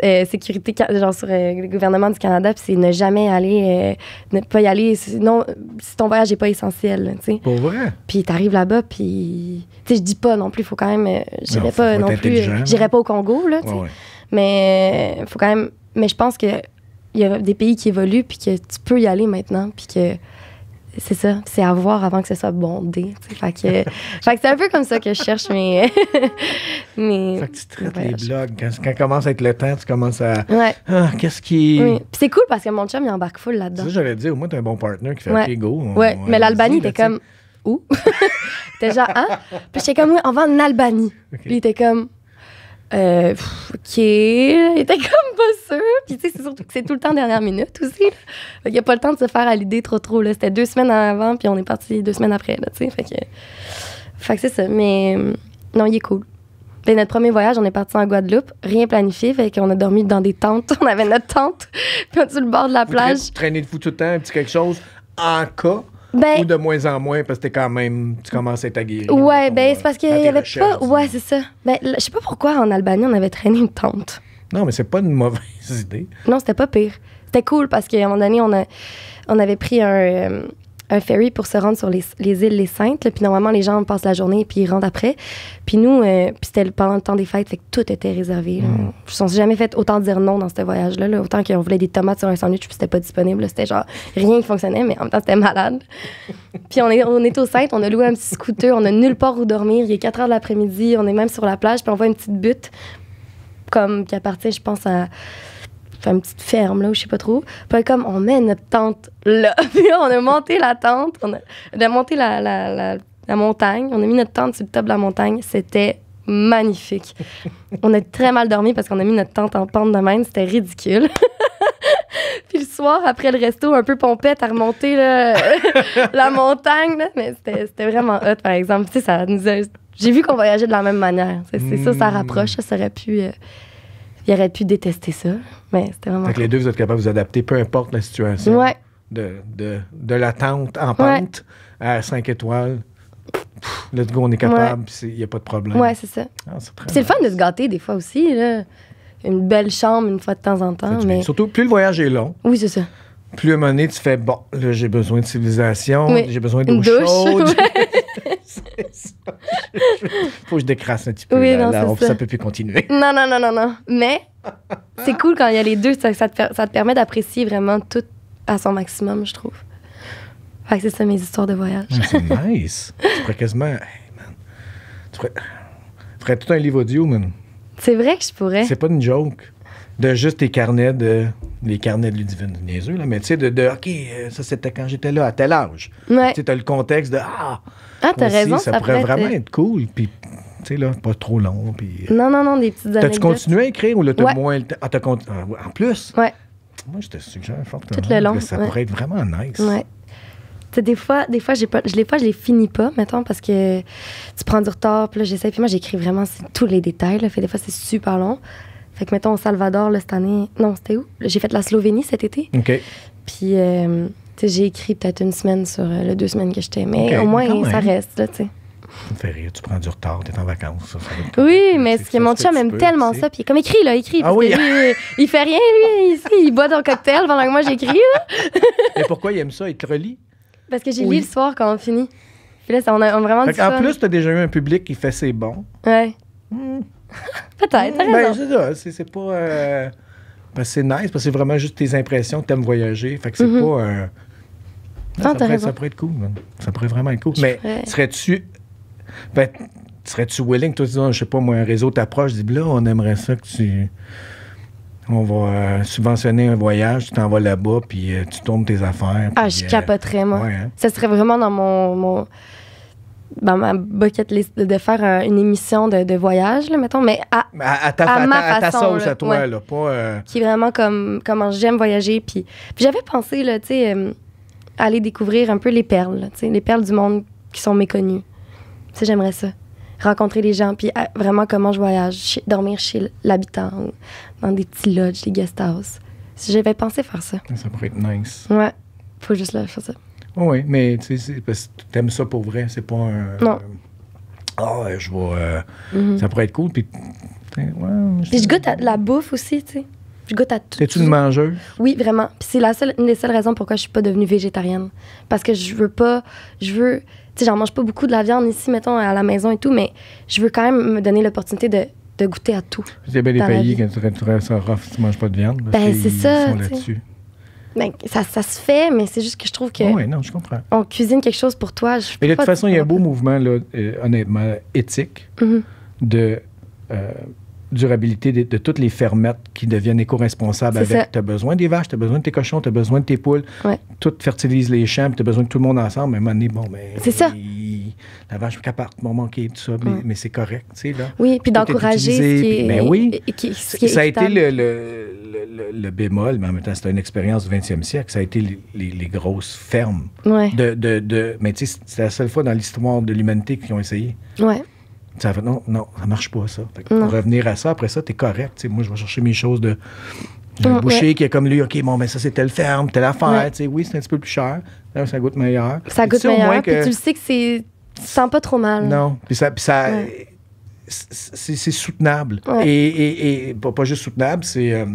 euh, sécurité, genre sur euh, le gouvernement du Canada, puis c'est ne jamais aller, euh, ne pas y aller, sinon, si ton voyage n'est pas essentiel, tu sais. Pour vrai? Puis t'arrives là-bas, puis, tu sais, je dis pas non plus, faut quand même, j'irai pas non plus, pas au Congo, là, tu sais. Mais faut quand même, mais je pense que il y a des pays qui évoluent, puis que tu peux y aller maintenant, puis que c'est ça, c'est à voir avant que ce soit bondé. Fait que, fait que c'est un peu comme ça que je cherche mes. mes fait que tu traites les blogs. Quand, quand commence être le temps, tu commences à. Ouais. Ah, qu'est-ce qui. c'est cool parce que mon chum, il embarque full là-dedans. Ça, j'allais dire, au moins, t'es un bon partner qui fait ouais. OK, go. ouais, mais l'Albanie, t'es comme. Où? t'es genre, hein? Puis j'étais comme, oui, on va en Albanie. Okay. Puis il comme, euh, il OK, était comme pas sûr. Puis, tu sais, c'est surtout que c'est tout le temps dernière minute aussi. Il n'y a pas le temps de se faire à l'idée trop, trop. C'était deux semaines avant, puis on est parti deux semaines après, tu sais. Fait que, c'est ça. Mais euh, non, il est cool. Ben notre premier voyage, on est parti en Guadeloupe, rien planifié, fait qu'on a dormi dans des tentes. On avait notre tente, puis on sur le bord de la vous plage. de vous tout le temps un petit quelque chose en cas ben- ou de moins en moins parce que t'es quand même, tu commences à être aguerri. Ouais, ben, c'est euh, parce qu'il y avait pas. Ouais, c'est ça. Ben, je sais pas pourquoi en Albanie, on avait traîné une tente. Non, mais c'est pas une mauvaise idée. Non, c'était pas pire. C'était cool parce qu'à un moment donné, on, a, on avait pris un. Euh, un ferry pour se rendre sur les, îles Les Saintes. puis normalement, les gens passent la journée puis ils rentrent après. Puis nous, euh, c'était pendant le temps des fêtes, fait que tout était réservé. Mm. Je ne jamais fait autant dire non dans ce voyage-là. Autant qu'on voulait des tomates sur un sandwich puis c'était pas disponible. C'était genre rien qui fonctionnait, mais en même temps, c'était malade. puis on est, on est aux Saintes, on a loué un petit scooter, on a nulle part où dormir. Il est 4 heures de l'après-midi, on est même sur la plage puis on voit une petite butte comme qui appartient, je pense, à une petite ferme, là, ou je sais pas trop. Puis comme, on met notre tente là. Puis on a monté la tente, on a, monté la, montagne, on a mis notre tente sur le top de la montagne. C'était magnifique. on a très mal dormi parce qu'on a mis notre tente en pente de même. C'était ridicule. Puis le soir, après le resto, un peu pompette à remonter la montagne. Là. Mais c'était vraiment hot, par exemple. Tu ça J'ai vu qu'on voyageait de la même manière. C'est ça, ça hmm. rapproche. Ça aurait pu... Euh, il aurait pu détester ça, mais c'était vraiment. Fait que les deux, vous êtes capables de vous adapter, peu importe la situation. Ouais. De, de, de l'attente en pente à 5 étoiles. Là, let's on est capable, il n'y a pas de problème. Ouais, c'est ça. Ah, c'est le fun de se gâter des fois aussi. Là. Une belle chambre une fois de temps en temps. Surtout, plus le voyage est long. Oui, c'est ça plus à un moment tu fais bon, j'ai besoin de civilisation, j'ai besoin d'eau chaude. Faut que je décrasse un petit peu. ça. peut plus continuer. Non, non, non, non, non. Mais c'est cool quand il y a les deux. Ça, te, permet d'apprécier vraiment tout à son maximum, je trouve. Fait que c'est ça mes histoires de voyage. Ah, c'est nice. tu ferais quasiment. Tu ferais... ferais tout un livre audio, man. C'est vrai que je pourrais. C'est pas une joke de juste tes carnets de. Les carnets de Ludivine, niaiseux, là, mais tu sais, de, de, OK, euh, ça c'était quand j'étais là, à tel âge. Tu as le contexte de Ah, ah t'as raison. Ça, ça pourrait vraiment être cool. Puis tu sais, là, pas trop long. Puis... Euh, non, non, non, des petites T'as-tu continué à écrire ou là, t'as moins le temps? Ah, t'as continué. Ah, en plus? Ouais. Moi, je te suggère fortement Tout le long, ça pourrait être vraiment nice. Ouais. Tu sais, des fois, des fois, pas, je les je les finis pas, mettons, parce que tu prends du retard, puis là, j'essaie. Puis moi, j'écris vraiment tous les détails, là. Fait des fois, c'est super long. Fait que, mettons, au Salvador, là, cette année. Non, c'était où? J'ai fait la Slovénie cet été. OK. Puis, euh, tu sais, j'ai écrit peut-être une semaine sur euh, les deux semaines que j'étais. Mais au moins, ça reste, là, tu sais. Ça me fait rire, tu prends du retard, t'es en vacances. oui, mais ce mon chum aime tellement ça. Puis comme écrit, là, écrit. Ah oui. il fait rien, lui, ici, il boit ton cocktail pendant que moi j'écris. mais pourquoi il aime ça, il te relit? Parce que j'ai lu le soir quand on finit. Puis là, on a, vraiment fait du En plus, t'as déjà eu un public qui fait ses bons. Ouais. Hmm. Peut-être, ben, c'est pas. Euh, c'est nice, parce que c'est vraiment juste tes impressions t'aimes voyager. Fait que c'est mm-hmm. pas. Euh, ah, ça, pourrait, être cool. Ça pourrait vraiment être cool. mais serais-tu. Ben, serais-tu willing, toi, disons, je sais pas, moi, un réseau t'approche, dis, on aimerait ça que tu. On va euh, subventionner un voyage, tu t'en vas là-bas, puis tu tombes tes affaires. ah, je capoterais, moi. Hein. Ça serait vraiment dans mon dans ma bucket list de faire une émission de, voyage, là, mettons, mais à, à, ta, ma ta, sauce, à toi, euh, Qui est vraiment comme comment j'aime voyager. Puis, puis j'avais pensé, là, euh, aller découvrir un peu les perles, tu les perles du monde qui sont méconnues. j'aimerais ça. Rencontrer les gens, puis ah, vraiment comment je voyage, dormir chez l'habitant, dans des petits lodges, des guest houses. J'avais pensé faire ça. Ça pourrait être nice. Ouais, faut juste le faire ça. Oui, mais tu sais, t'aimes ça pour vrai. C'est pas un. Non. Euh, ah, je vais. Euh, mhm. Ça pourrait être cool. Puis, ouais, puis je goûte à la bouffe aussi, tu sais. Je goûte à tout. T'es-tu une mangeuse? Oui, vraiment. Puis c'est la seule, une des seules raisons pourquoi je suis pas devenue végétarienne. Parce que je veux pas. Je veux. Tu sais, j'en mange pas beaucoup de la viande ici, mettons, à la maison et tout, mais je veux quand même me donner l'opportunité de, de goûter à tout. C'est bien des pays quand tu, tu, tu, ne manges pas de viande. Ben, c'est ça. là-dessus. Ben, ça, se fait, mais c'est juste que je trouve que. Ah oui, non, je comprends. On cuisine quelque chose pour toi. Je mais de toute façon, il y a un beau mouvement, euh, honnêtement, éthique mm-hmm. de. Euh, durabilité de, toutes les fermettes qui deviennent éco-responsables avec. Tu as besoin des vaches, tu as besoin de tes cochons, tu as besoin de tes poules. Tout fertilise les champs, tu as besoin de tout le monde ensemble. Mais à un moment donné, bon, mais. Ben, c'est ça. la vache caparte mon manqué, tout ça, mais, mais c'est correct, tu sais, là. Oui, puis d'encourager mais ben oui. ça a été le le, bémol, mais en même temps, c'était une expérience du 20e siècle. Ça a été les, grosses fermes. De, de, mais tu sais, c'est la seule fois dans l'histoire de l'humanité qu'ils ont essayé. Ça non, ça marche pas, ça. Pour revenir à ça, après ça, t'es correct. moi, je vais chercher mes choses de. J'ai mm, boucher qui est comme lui, OK, bon, mais ben, ça, c'est telle ferme, telle affaire. Oui, c'est un petit peu plus cher. ça goûte meilleur. Ça goûte meilleur. Puis tu le sais que c'est. Tu sens pas trop mal. Non. Puis ça. ça C'est soutenable. Et, pas, juste soutenable, c'est. Euh,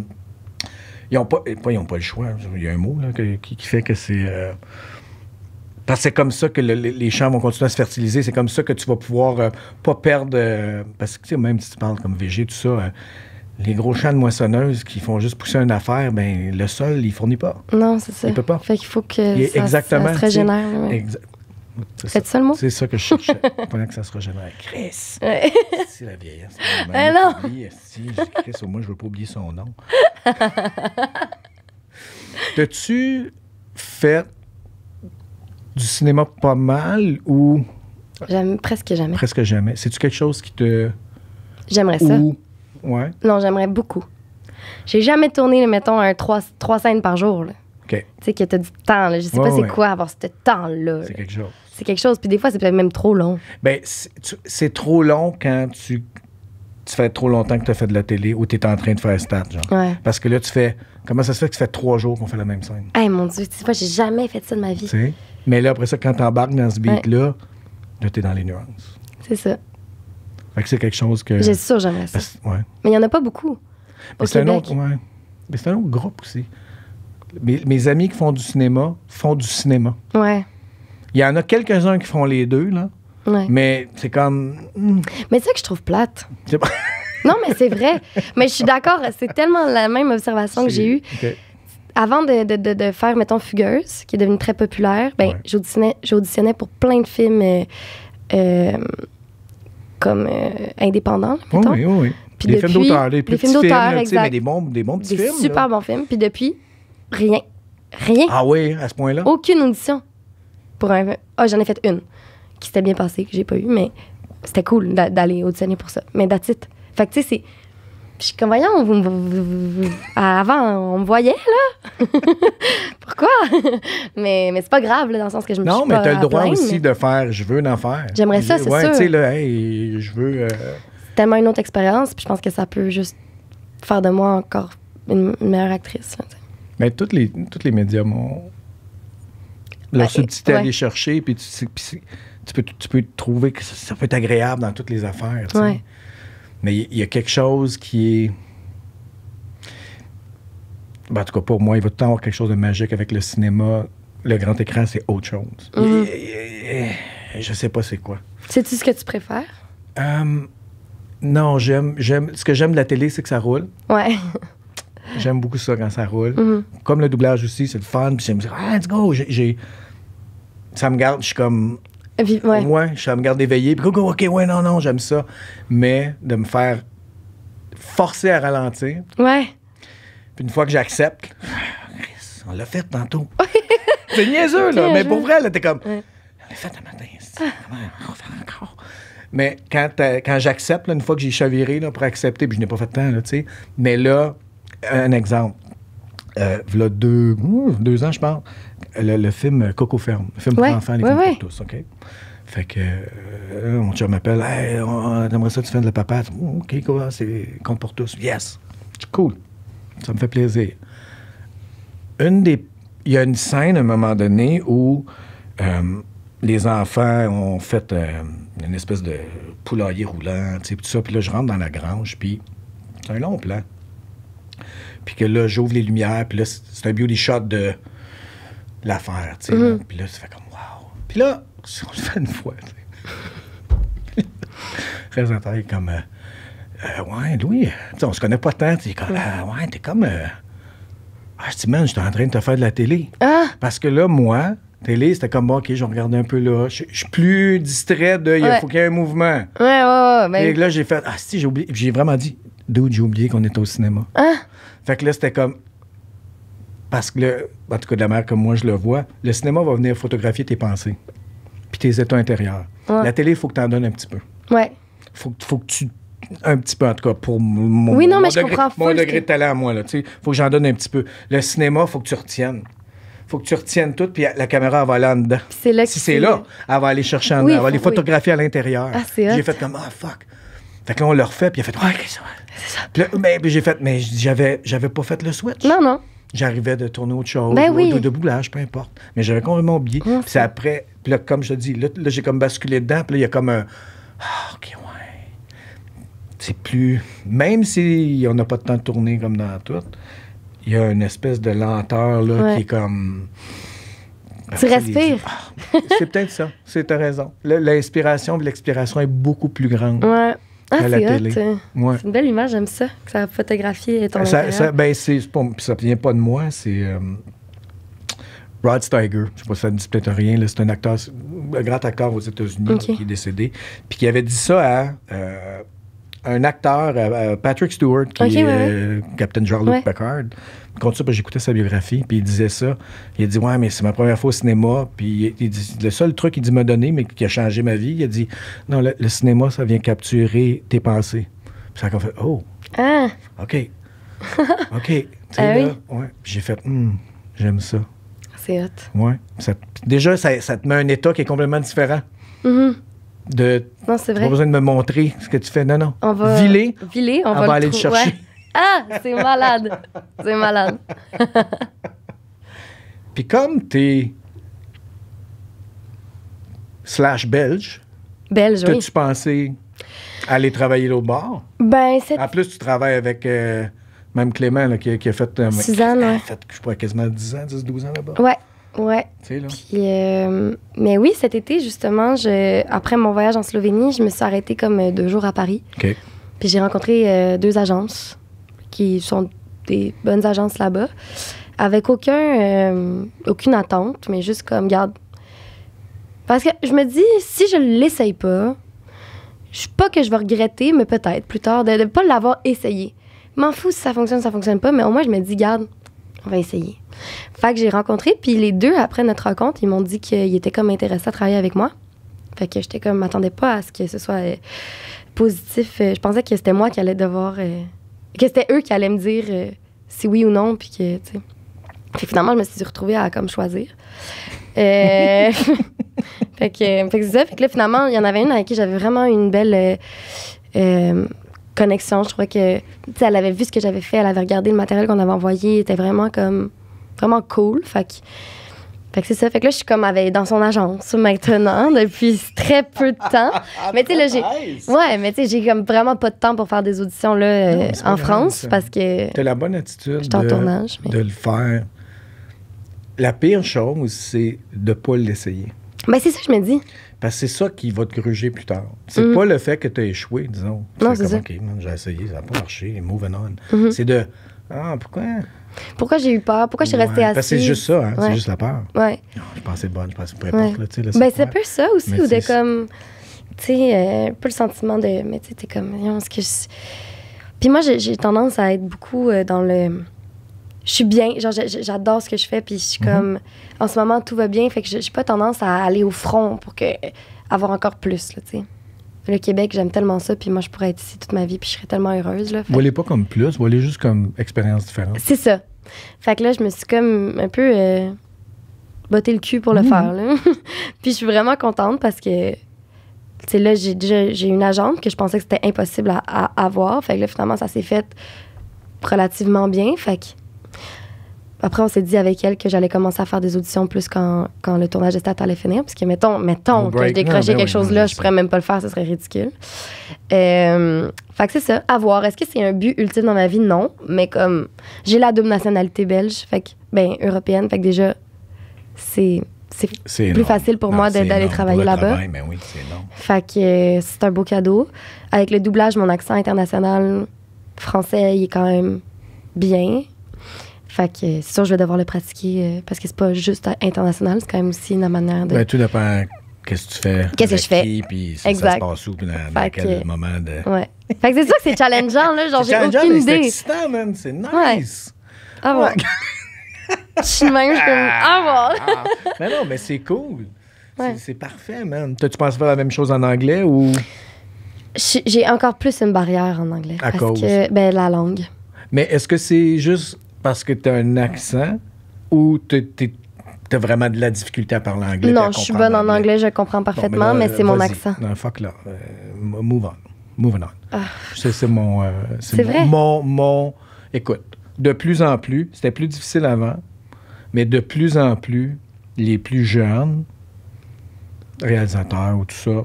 ils n'ont pas, pas le choix. Il y a un mot qui, fait que c'est. Euh, parce que c'est comme ça que les champs vont continuer à se fertiliser. C'est comme ça que tu vas pouvoir euh, pas perdre. Euh, parce que, tu même si tu parles comme VG, tout ça, les gros champs de moissonneuses qui font juste pousser une affaire, ben le sol, il fournit pas. Non, c'est ça. Il peut pas. Fait qu'il faut que ça, exactement, se régénère seulement. C'est ça que je cherchais pendant que ça se régénère. Chris! C'est la vieillesse. Hein, ah non! Si, Chris, au moins, je ne veux pas oublier son nom. T'as-tu fait du cinéma pas mal ou. presque jamais. Presque jamais. C'est-tu quelque chose qui te. J'aimerais ça. Ouais. Non, j'aimerais beaucoup. J'ai jamais tourné, mettons, un, trois, trois scènes par jour. Tu sais, que t'as du temps. Là. Je sais pas c'est quoi avoir ce temps-là. C'est quelque chose. C'est quelque chose. Puis des fois, c'est peut-être même trop long. Ben, c'est trop long quand tu, tu fais trop longtemps que tu as fait de la télé ou tu es en train de faire stat, genre. Parce que là, tu fais. Comment ça se fait que tu fais trois jours qu'on fait la même scène? Eh hey, mon Dieu, tu sais pas, j'ai jamais fait ça de ma vie. T'sais? Mais là, après ça, quand t'embarques dans ce beat-là, là, t'es dans les nuances. C'est ça. Fait que c'est quelque chose que. J'ai sûr, j'aimerais ça. ouais. Mais il y en a pas beaucoup. Mais c'est un autre. Mais c'est un autre groupe aussi mes, amis qui font du cinéma font du cinéma. Ouais. Il y en a quelques-uns qui font les deux, là. Mais c'est comme. Hmm. Mais c'est ça que je trouve plate. non, mais c'est vrai. Mais je suis d'accord. C'est tellement la même observation que j'ai eue. Avant de, de, de, faire, mettons, Fugueuse, qui est devenue très populaire, ben, j'auditionnais, pour plein de films euh, euh, comme euh, indépendants. Oui, oui, oui. Puis des films d'auteur, des, films d'auteur, Mais des bons, petits des films. Super bons films. Puis depuis, Rien. Rien. Ah oui, à ce point-là? Aucune audition. Pour un. Ah, j'en ai fait une qui s'était bien passée, que j'ai pas eu, mais c'était cool d'aller auditionner pour ça. Mais that's Fait que, tu sais, c'est. Je suis comme, voyons, vous, avant, on me voyait, là. Pourquoi? mais mais c'est pas grave, là, dans le sens que je me Non, mais t'as le droit aussi de faire, je veux en faire. J'aimerais ça, c'est ouais, tu sais, là, je veux. Euh, c'est tellement une autre expérience, puis je pense que ça peut juste faire de moi encore une, meilleure actrice. Mais tous les, toutes les médias ont leur ah, subtilité à aller chercher, puis tu, peux, tu peux trouver que ça, peut être agréable dans toutes les affaires. Mais il y, a quelque chose qui est. Ben, en tout cas, pour moi, il va tout avoir quelque chose de magique avec le cinéma. Le grand écran, c'est autre chose. Mm-hmm. je sais pas c'est quoi. Sais-tu ce que tu préfères? Euh, non, j'aime. Ce que j'aime de la télé, c'est que ça roule. Ouais. J'aime beaucoup ça quand ça roule. Mm-hmm. Comme le doublage aussi, c'est le fun. Puis j'aime me ah, let's go. J'ai, ça me garde, je suis comme. Ouais. ouais. ça me garde éveillé. Puis go, go, OK, ouais, non, non, j'aime ça. Mais de me faire forcer à ralentir. Ouais. Puis une fois que j'accepte, ah, on l'a fait tantôt. c'est niaiseux, là. Mais pour vrai, là, t'es comme. On l'a fait un matin. On faire encore. Mais quand, euh, quand j'accepte, une fois que j'ai chaviré là, pour accepter, puis je n'ai pas fait de temps, là, tu sais, mais là, un exemple. Euh, voilà deux, hmm, deux ans, je pense, le, film Coco Ferme, le film pour enfants, les ouais, pour tous, OK? Fait que euh, mon m'appelle, hey, on, aimerait ça que tu fasses de la papa. Hmm, OK, quoi, c'est compte pour tous. Yes! Cool! Ça me fait plaisir. Une des. Il y a une scène à un moment donné où euh, les enfants ont fait euh, une espèce de poulailler roulant, tu sais, tout ça. Puis là, je rentre dans la grange, puis c'est un long plan. Puis que là, j'ouvre les lumières, puis là, c'est un beauty shot de l'affaire, tu sais. Mm-hmm. Puis là, ça fait comme wow. Puis là, on le fait une fois, tu sais. il est comme. Euh, euh, ouais, Louis, tu on se connaît pas tant. tu comme, mm. euh, ouais, t'es comme. ah, je dis, man, j'étais en train de te faire de la télé. Ah! Parce que là, moi, télé, c'était comme, OK, je regarde un peu là. Je suis plus distrait de, il faut qu'il y ait un mouvement. Ouais, ouais, ouais. Mais... Et là, j'ai fait, ah, si, j'ai oublié. J'ai vraiment dit, dude, j'ai oublié qu'on était au cinéma. Ah. Fait que là, c'était comme. Parce que là, en tout cas, de la manière comme moi je le vois, le cinéma va venir photographier tes pensées, puis tes états intérieurs. La télé, il faut que tu en donnes un petit peu. Ouais. Faut, faut que tu un petit peu, en tout cas, pour mon, oui, non, mais degré, je comprends mon degré de talent à moi. Là, tu il faut que j'en donne un petit peu. Le cinéma, il faut que tu retiennes. faut que tu retiennes tout, puis la caméra, elle va aller en dedans. Là si c'est là, elle va aller chercher en dedans. Elle va aller photographier à l'intérieur. Ah, J'ai fait comme, ah, oh, fuck. Fait que là, on le refait, puis elle a fait, ouais, qu'est-ce ça. mais, ben, j'ai fait, mais j'avais, j'avais pas fait le switch. Non, non. J'arrivais de tourner autre chose, ben de, boulage, peu importe. Mais j'avais complètement oublié. Puis c'est après, là, comme je dis, là, j'ai comme basculé dedans, puis là, il y a comme un. Ah, OK, ouais c'est plus. Même si on n'a pas de temps de tourner comme dans tout, il y a une espèce de lenteur qui est comme. Tu respires. Ah, c'est peut-être ça. C'est ta raison. L'inspiration et l'expiration est beaucoup plus grande. Ouais ah, c'est la hein. C'est une belle image, j'aime ça, que ça a photographié ton ça, ça, ben, ça vient pas de moi, c'est euh, Rod Steiger. Je sais pas si ça ne dit peut-être rien. C'est un acteur, grand acteur aux États-Unis qui est décédé. Puis qui avait dit ça à... Euh, un acteur, euh, euh, Patrick Stewart, qui est euh, Captain Jean-Luc Contre ça, j'écoutais sa biographie, puis il disait ça. Il a dit Ouais, mais c'est ma première fois au cinéma. Puis le seul truc qu'il dit m'a donné, mais qui a changé ma vie, il a dit Non, le, cinéma, ça vient capturer tes pensées. Puis ça a fait Oh Ah OK. OK. ah, J'ai fait hmm, J'aime ça. C'est hot. Ouais. déjà, ça, te met un état qui est complètement différent. Mm de. Non, c'est vrai. Pas besoin de me montrer ce que tu fais. Non, non. On va. Viler. on, va, aller le, chercher. Ah, c'est malade. c'est malade. Puis comme t'es slash belge, belge, oui. tu pensais pensé aller travailler au bord? Ben, c'est. En plus, tu travailles avec. Euh, même Clément, là, qui, qui, a fait. Euh, Suzanne, qui, ouais. fait, je crois, quasiment 10 ans, dix, 12 ans là-bas. Ouais, Ouais. Euh, mais oui, cet été, justement, je, après mon voyage en Slovénie, je me suis arrêtée comme euh, deux jours à Paris. Puis j'ai rencontré euh, deux agences qui sont des bonnes agences là-bas, avec aucun, aucune attente, mais juste comme, garde. Parce que je me dis, si je ne l'essaye pas, je sais pas que je vais regretter, mais peut-être plus tard, de ne pas l'avoir essayé. M'en fous si ça fonctionne, ça fonctionne pas, mais au moins je me dis, garde, on va essayer. Fait que j'ai rencontré, puis les deux, après notre rencontre, ils m'ont dit qu'ils étaient comme intéressés à travailler avec moi. Fait que j'étais comme, m'attendais pas à ce que ce soit euh, positif. Euh, je pensais que c'était moi qui allais devoir. Euh, que c'était eux qui allaient me dire si oui ou non, puis que, tu finalement, je me suis retrouvée à comme choisir. fait que, fait là, finalement, il y en avait une avec qui j'avais vraiment une belle connexion. Je crois que, elle avait vu ce que j'avais fait, elle avait regardé le matériel qu'on avait envoyé, était vraiment comme vraiment cool. Fait que, c'est ça. Fait que là, je suis comme avec, dans son agence maintenant depuis très peu de temps. mais tu sais, j'ai. Ouais, mais tu sais, j'ai comme vraiment pas de temps pour faire des auditions là, euh, en France parce que. T'as la bonne attitude. de, De le faire. La pire chose, c'est de pas l'essayer. Ben, c'est ça, que je me dis. Parce c'est ça qui va te gruger plus tard. C'est mm-hmm. pas le fait que tu as échoué, disons. Non, c'est ça. j'ai essayé, ça n'a pas marché, moving on. Mm-hmm. C'est de. Ah, pourquoi? pourquoi j'ai eu peur, pourquoi je suis restée assise. C'est juste ça, hein, c'est juste la peur. Ouais. je pensais bonne, je pensais peu importe. Là, ben, c'est un peu ça aussi, ou de comme. Tu sais, euh, un peu le sentiment de. Mais tu sais, t'es comme. ce que Puis moi, j'ai tendance à être beaucoup euh, dans le je suis bien, genre j'adore ce que je fais, puis je suis mhm. comme, en ce moment tout va bien, fait que j'ai pas tendance à aller au front pour que avoir encore plus, tu sais. Le Québec, j'aime tellement ça, puis moi je pourrais être ici toute ma vie, puis je serais tellement heureuse là. Vous pas comme plus, vous allez juste comme expérience différente. C'est ça, fait que là, je me suis comme un peu euh, le cul pour le mm. faire. puis je suis vraiment contente parce que c'est là, j'ai une agente que je pensais que c'était impossible à, avoir. Fait que là, finalement, ça s'est fait relativement bien. Fait que après, on s'est dit avec elle que j'allais commencer à faire des auditions plus quand, quand le tournage est à allait finir. Parce que, mettons, mettons que je décrochais ben quelque chose là, je pourrais même pas le faire, ce serait ridicule. Euh, fait que c'est ça, à voir. Est-ce que c'est un but ultime dans ma vie? Non. Mais comme j'ai la double nationalité belge, fait que, ben, européenne, fait que déjà, c'est c'est plus facile pour moi d'aller travailler là-bas. Ben fait que euh, c'est un beau cadeau. Avec le doublage, mon accent international français, il est quand même bien. Fait que c'est sûr, je vais devoir le pratiquer euh, parce que c'est pas juste international, c'est quand même aussi une manière de. Ben, tout dépend qu'est-ce que tu fais. Qu'est-ce que je fais. Puis ça, ça, se passe où, puis dans, quel moment de. Ouais. Fait que c'est ça que c'est challengeant, là. Genre, j'ai aucune idée. C'est excitant, man. C'est nice. Ouais. Ah ouais. je suis même, je peux. Ah, ah, ah, Mais non, mais c'est cool. C'est parfait, man. tu penses faire la même chose en anglais ou. J'ai encore plus une barrière en anglais. À parce cause. Que, ben, la langue. Mais est-ce que c'est juste parce que tu as un accent ou tu as vraiment de la difficulté à parler anglais? Non, je suis bonne en anglais, je comprends parfaitement, mais, c'est mon accent. Non, fuck là. Euh, move on. Move on. Ah. C'est mon. Euh, c'est mon, Écoute, de plus en plus, c'était plus difficile avant, mais de plus en plus, les plus jeunes réalisateurs ou tout ça,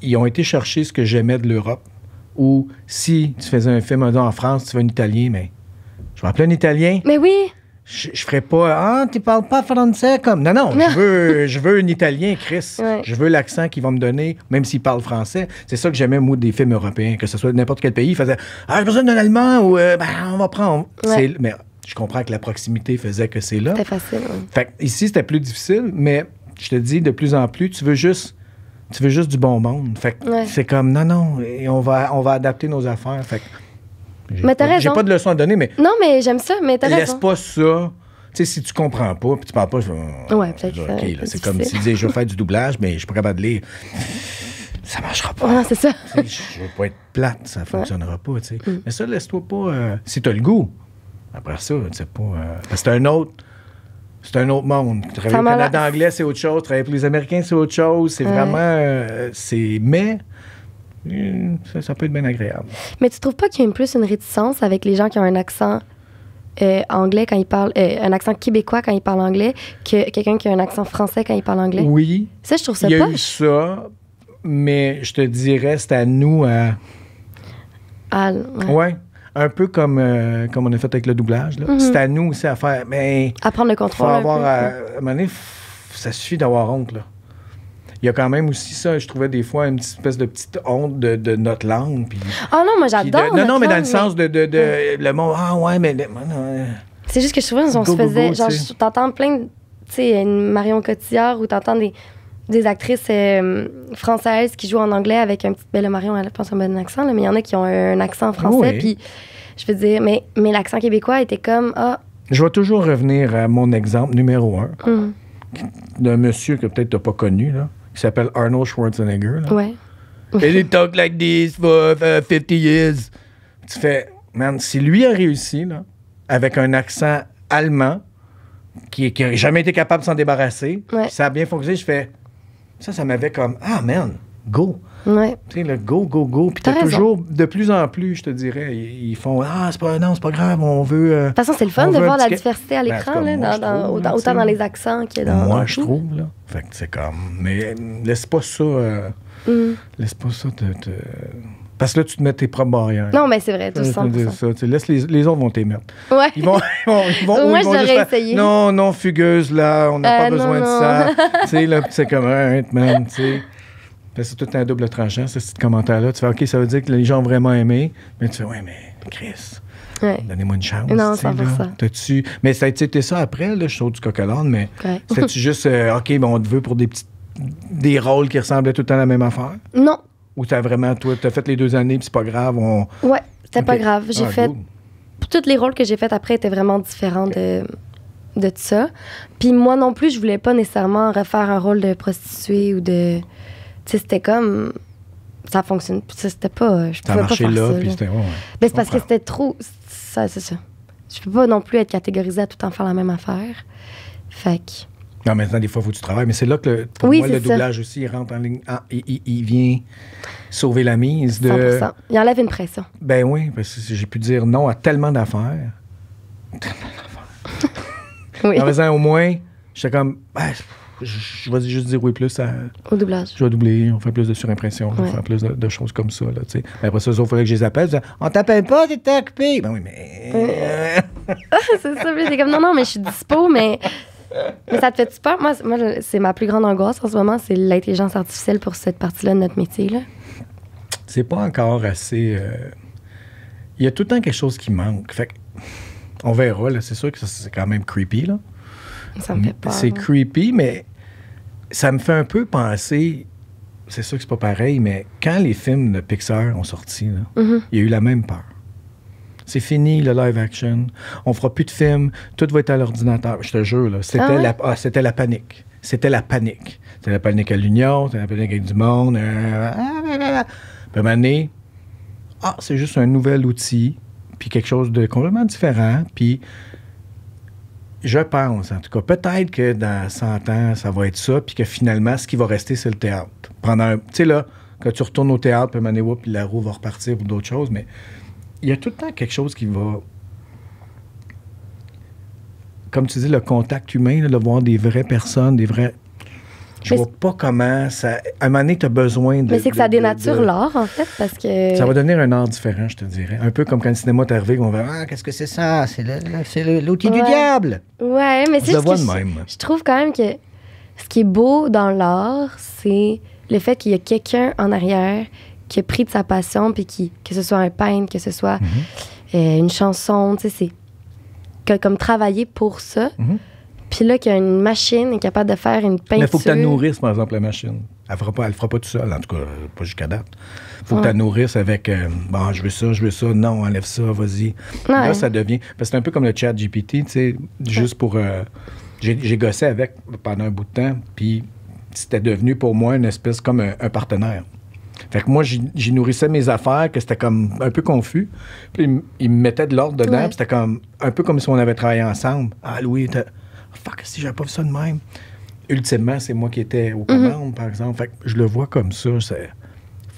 ils ont été chercher ce que j'aimais de l'Europe. Ou si tu faisais un film en France, tu fais un italien, mais je m'appelais un Italien. Mais oui. Je, je ferais pas Ah, tu parles pas français comme. Non, non, je veux, un Italien, Chris. Je veux l'accent qu'il va me donner, même s'il parle français. C'est ça que j'aimais, moi, des films européens, que ce soit n'importe quel pays. il faisait Ah, j'ai besoin d'un Allemand ou euh, ben, on va prendre. Mais je comprends que la proximité faisait que c'est là. C'était facile. Fait ici, c'était plus difficile, mais je te dis, de plus en plus, tu veux juste tu veux juste du bon monde. Fait c'est comme non, non, et on va, on va adapter nos affaires. Fait j'ai pas de leçon à donner, mais. Non, mais j'aime ça, mais t'as raison. Laisse pas ça. Tu sais, si tu comprends pas, puis tu parles pas, je vais. Ouais, peut-être. c'est comme si tu disais, je veux faire du doublage, mais je suis pas capable de lire. Ça marchera pas. c'est ça. je, veux pas être plate, ça fonctionnera pas, tu sais. Mm. Mais ça, laisse-toi pas. Euh, si t'as le goût, après ça, tu sais pas. Euh, c'est un autre. C'est un autre monde. Travailler au Canada anglais, c'est autre chose. Travailler pour les Américains, c'est autre chose. C'est vraiment. Euh, c'est. Mais euh, ça, peut être bien agréable. Mais tu trouves pas qu'il y a une plus une réticence avec les gens qui ont un accent euh, anglais quand ils parlent, euh, un accent québécois quand ils parlent anglais, que quelqu'un qui a un accent français quand il parle anglais? Oui. Ça, je trouve ça Il y a eu ça, mais je te dirais, c'est à nous à. ouais. Un peu comme, comme on a fait avec le doublage. Mhm. C'est à nous aussi à faire. Mais. À prendre le contrôle. Faut avoir À, un ça suffit d'avoir honte il y a quand même aussi ça, je trouvais des fois une espèce de petite honte de, notre langue. Ah non, moi j'adore. Non, non, mais dans le sens de, le mot Ah ouais, mais. C'est juste que je on se faisait. genre, t'entends plein. Tu sais, Marion Cotillard ou t'entends des, des actrices euh, françaises qui jouent en anglais avec un petit. bel Marion, elle pense un bon accent, mais il y en a qui ont un accent ah français. Puis je veux dire, mais, mais l'accent québécois était comme. Ah, je vais toujours revenir à mon exemple numéro un hum. d'un monsieur que peut-être tu n'as pas connu, là, qui s'appelle Arnold Schwarzenegger. Ouais. Et il talk like this for 50 uh, years. Tu fais, man, si lui a réussi, là, avec un accent allemand, qui n'a jamais été capable de s'en débarrasser, ça a bien fonctionné, je fais, ça, ça m'avait comme, ah, man, go. Ouais. Tu sais, le go, go, go. Puis t'as toujours, de plus en plus, je te dirais, ils font Ah, c'est pas, non, c'est pas grave, on veut. Euh, de toute façon, c'est le fun de voir la diversité à ben, l'écran, là, dans, dans, autant, dans les accents que dans. Moi, je trouve, là. Fait que c'est comme. Mais laisse pas ça. Euh, mm. Laisse pas ça te, Parce que là, tu te mets tes propres barrières. Non, mais c'est vrai, tout ça. Tu Laisse les, les autres vont t'émettre. Ouais. Ils vont, ils vont, j'aurais essayé. Non, non, fugueuse, là, on n'a euh, pas besoin de ça. tu sais, là, c'est comme un tu sais c'est tout un double tranchant, ce petit commentaire-là. Tu fais, OK, ça veut dire que les gens ont vraiment aimé, mais tu fais, ouais, mais Chris, donnez-moi une chance. Non, ça tu Mais ça ça après, le show du coq mais tu juste, euh, OK, ben, on te veut pour des petits des rôles qui ressemblaient tout le temps à la même affaire? Non. Ou t'as vraiment, toi, t'as fait les deux années, puis c'est pas grave, on... Ouais, c'était pas grave. J'ai ah, fait... Toutes les rôles que j'ai fait après étaient vraiment différents de de ça. Puis moi non plus, je voulais pas nécessairement refaire un rôle de prostituée ou de c'était comme ça fonctionne. C'était pas. Je pouvais pas faire là, ça, c'est parce que c'était trop. Ça, c'est ça. Je peux pas non plus être catégorisé à tout en faire la même affaire. Fait Non, maintenant, des fois, il faut du travail. Mais c'est là que, le, pour moi, le doublage aussi, il rentre en ligne. il, vient sauver la mise. De... 100%. Il enlève une pression. Ben oui, parce que j'ai pu dire non à tellement d'affaires. Tellement d'affaires. oui. En faisant au moins, j'étais comme. Ben, je vais juste dire oui plus à... Au doublage. Je vais doubler, on fait plus de surimpression, on fait plus de, choses comme ça. Là, sais. après ça, il faudrait que je les appelle. Dis, on t'appelle pas, t'es occupé. Ben oui, mais. Ah, c'est ça, c'est comme non, non, mais je suis dispo, mais. Mais ça te fait-tu peur? Moi, moi c'est ma plus grande angoisse en ce moment, c'est l'intelligence artificielle pour cette partie-là de notre métier. Là. C'est pas encore assez. Euh, il y a tout le temps quelque chose qui manque. Fait que... on verra, là. C'est sûr que c'est quand même creepy, là. C'est creepy, mais ça me fait un peu penser. C'est sûr que c'est pas pareil, mais quand les films de Pixar ont sorti, mhm. il y a eu la même peur. C'est fini le live action. On fera plus de films. Tout va être à l'ordinateur. Je te jure, c'était ah la, ah, c'était la panique. C'était la panique. C'était la panique à l'Union, c'était la panique avec du monde. Puis c'est juste un nouvel outil, puis quelque chose de complètement différent. Puis je pense, en tout cas, peut-être que dans 100 ans, ça va être ça, puis que finalement, ce qui va rester, c'est le théâtre. Pendant, tu sais, là, quand tu retournes au théâtre, puis manéwa, puis la roue va repartir pour d'autres choses, mais il y a tout le temps quelque chose qui va. Comme tu dis, le contact humain, de voir des vraies personnes, des vrais je vois pas comment ça. À un moment donné, tu as besoin de. Mais c'est que ça dénature l'art, en fait, parce que. Ça va donner un art différent, je te dirais. Un peu comme quand le cinéma est arrivé, on va Ah, qu'est-ce que c'est ça? C'est l'outil du diable! Ouais, mais c'est Je, trouve quand même que ce qui est beau dans l'art, c'est le fait qu'il y a quelqu'un en arrière qui a pris de sa passion, puis qui, que ce soit un peintre, que ce soit mm-hmm. euh, une chanson, tu sais, c'est comme travailler pour ça. Mm-hmm. Puis là, qu'il y a une machine est capable de faire une peinture. Mais il faut que tu la nourrisses, par exemple, la machine. Elle ne fera pas, elle fera pas tout seul, en tout cas, pas jusqu'à date. Il faut que tu la nourrisses avec euh, bon, je veux ça, je veux ça, non, enlève ça, vas-y. Là, ça devient. Parce que c'est un peu comme le chat GPT, tu sais, juste pour. Euh, j'ai gossé avec pendant un bout de temps, puis c'était devenu pour moi une espèce comme un, partenaire. Fait que moi, j'y nourrissais mes affaires, que c'était comme un peu confus. Puis il, me mettait de l'ordre dedans, puis c'était comme un peu comme si on avait travaillé ensemble. Ah, Louis, fuck, si j'avais pas vu ça de même. Ultimement, c'est moi qui étais au mhm. commandes, par exemple. Fait que je le vois comme ça.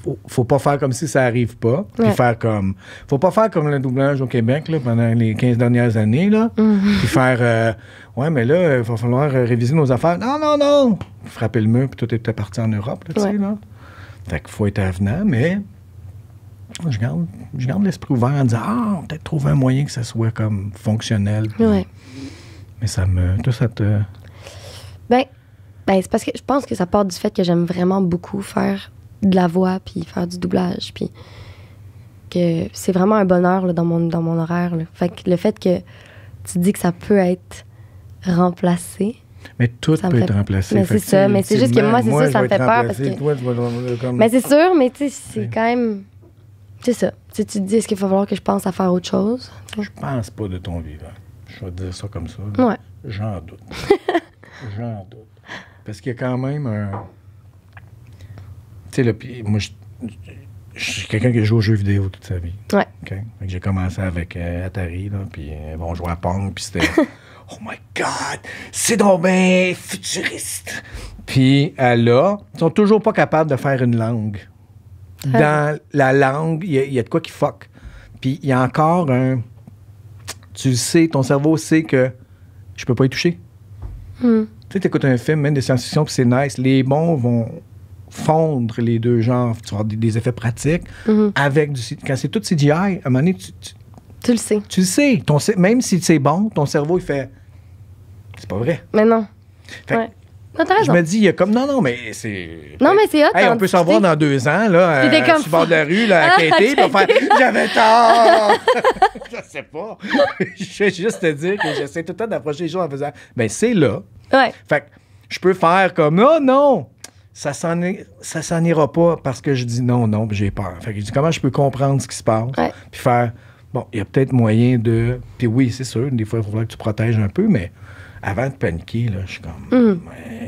Faut, faut pas faire comme si ça arrive pas. Puis faire comme. Faut pas faire comme le doublage au Québec là, pendant les 15 dernières années. Là, mhm. Puis faire. Euh, ouais, mais là, il va falloir euh, réviser nos affaires. Non, non, non! Frapper le mur, puis tout était parti en Europe. Là, sais là. Fait faut être avenant, mais. Je garde, l'esprit ouvert en disant Ah, peut-être trouver un moyen que ça soit comme fonctionnel. Mais ça me. Tout ça te. Ben, ben, c'est parce que je pense que ça part du fait que j'aime vraiment beaucoup faire de la voix, puis faire du doublage, puis que c'est vraiment un bonheur là, dans, mon, dans mon horaire. Fait que le fait que tu dis que ça peut être remplacé. Mais tout peut être remplacé. Mais c'est mais c'est juste que moi, c'est ça, ça me fait peur. c'est sûr, mais tu sais, c'est quand même. C'est ça. tu te dis, est-ce qu'il va falloir que je pense à faire autre chose? Je pense pas de ton vivant je vais dire ça comme ça. Ouais. J'en doute. J'en doute. Parce qu'il y a quand même un. Tu sais, moi, je, je suis quelqu'un qui joue aux jeux vidéo toute sa vie. Ouais. J'ai commencé avec euh, Atari, puis euh, bon, on à Pong, puis c'était. oh my God, c'est donc futuriste. Puis euh, là, ils sont toujours pas capables de faire une langue. Ah. Dans la langue, il y, y, a de quoi qui fuck. Puis il y a encore un tu sais, ton cerveau sait que je peux pas y toucher. Hmm. Tu écoutes un film, même de science-fiction, puis c'est nice. Les bons vont fondre les deux genres. Tu vas des, effets pratiques. Hmm. avec du, Quand c'est tout CGI, à un moment donné, tu, le sais. Tu le sais. même si c'est bon, ton cerveau, il fait. C'est pas vrai. Mais non. Je me dis, il y a comme, non, non, mais c'est. Non, mais c'est hot. Hey, on peut s'en voir dans deux ans, là. Puis euh, le bord de la rue, là, à Kété, puis on j'avais tort. je sais pas. je vais juste te dire que j'essaie tout le temps d'approcher les gens en faisant, ben, c'est là. Ouais. Fait que je peux faire comme, oh non, ça s'en, s'en ira pas parce que je dis non, non, puis j'ai peur. Fait que je dis, comment je peux comprendre ce qui se passe? Puis faire, bon, il y a peut-être moyen de. Puis oui, c'est sûr, des fois, il faut que tu protèges un peu, mais avant de paniquer, là, je suis comme, tu mm.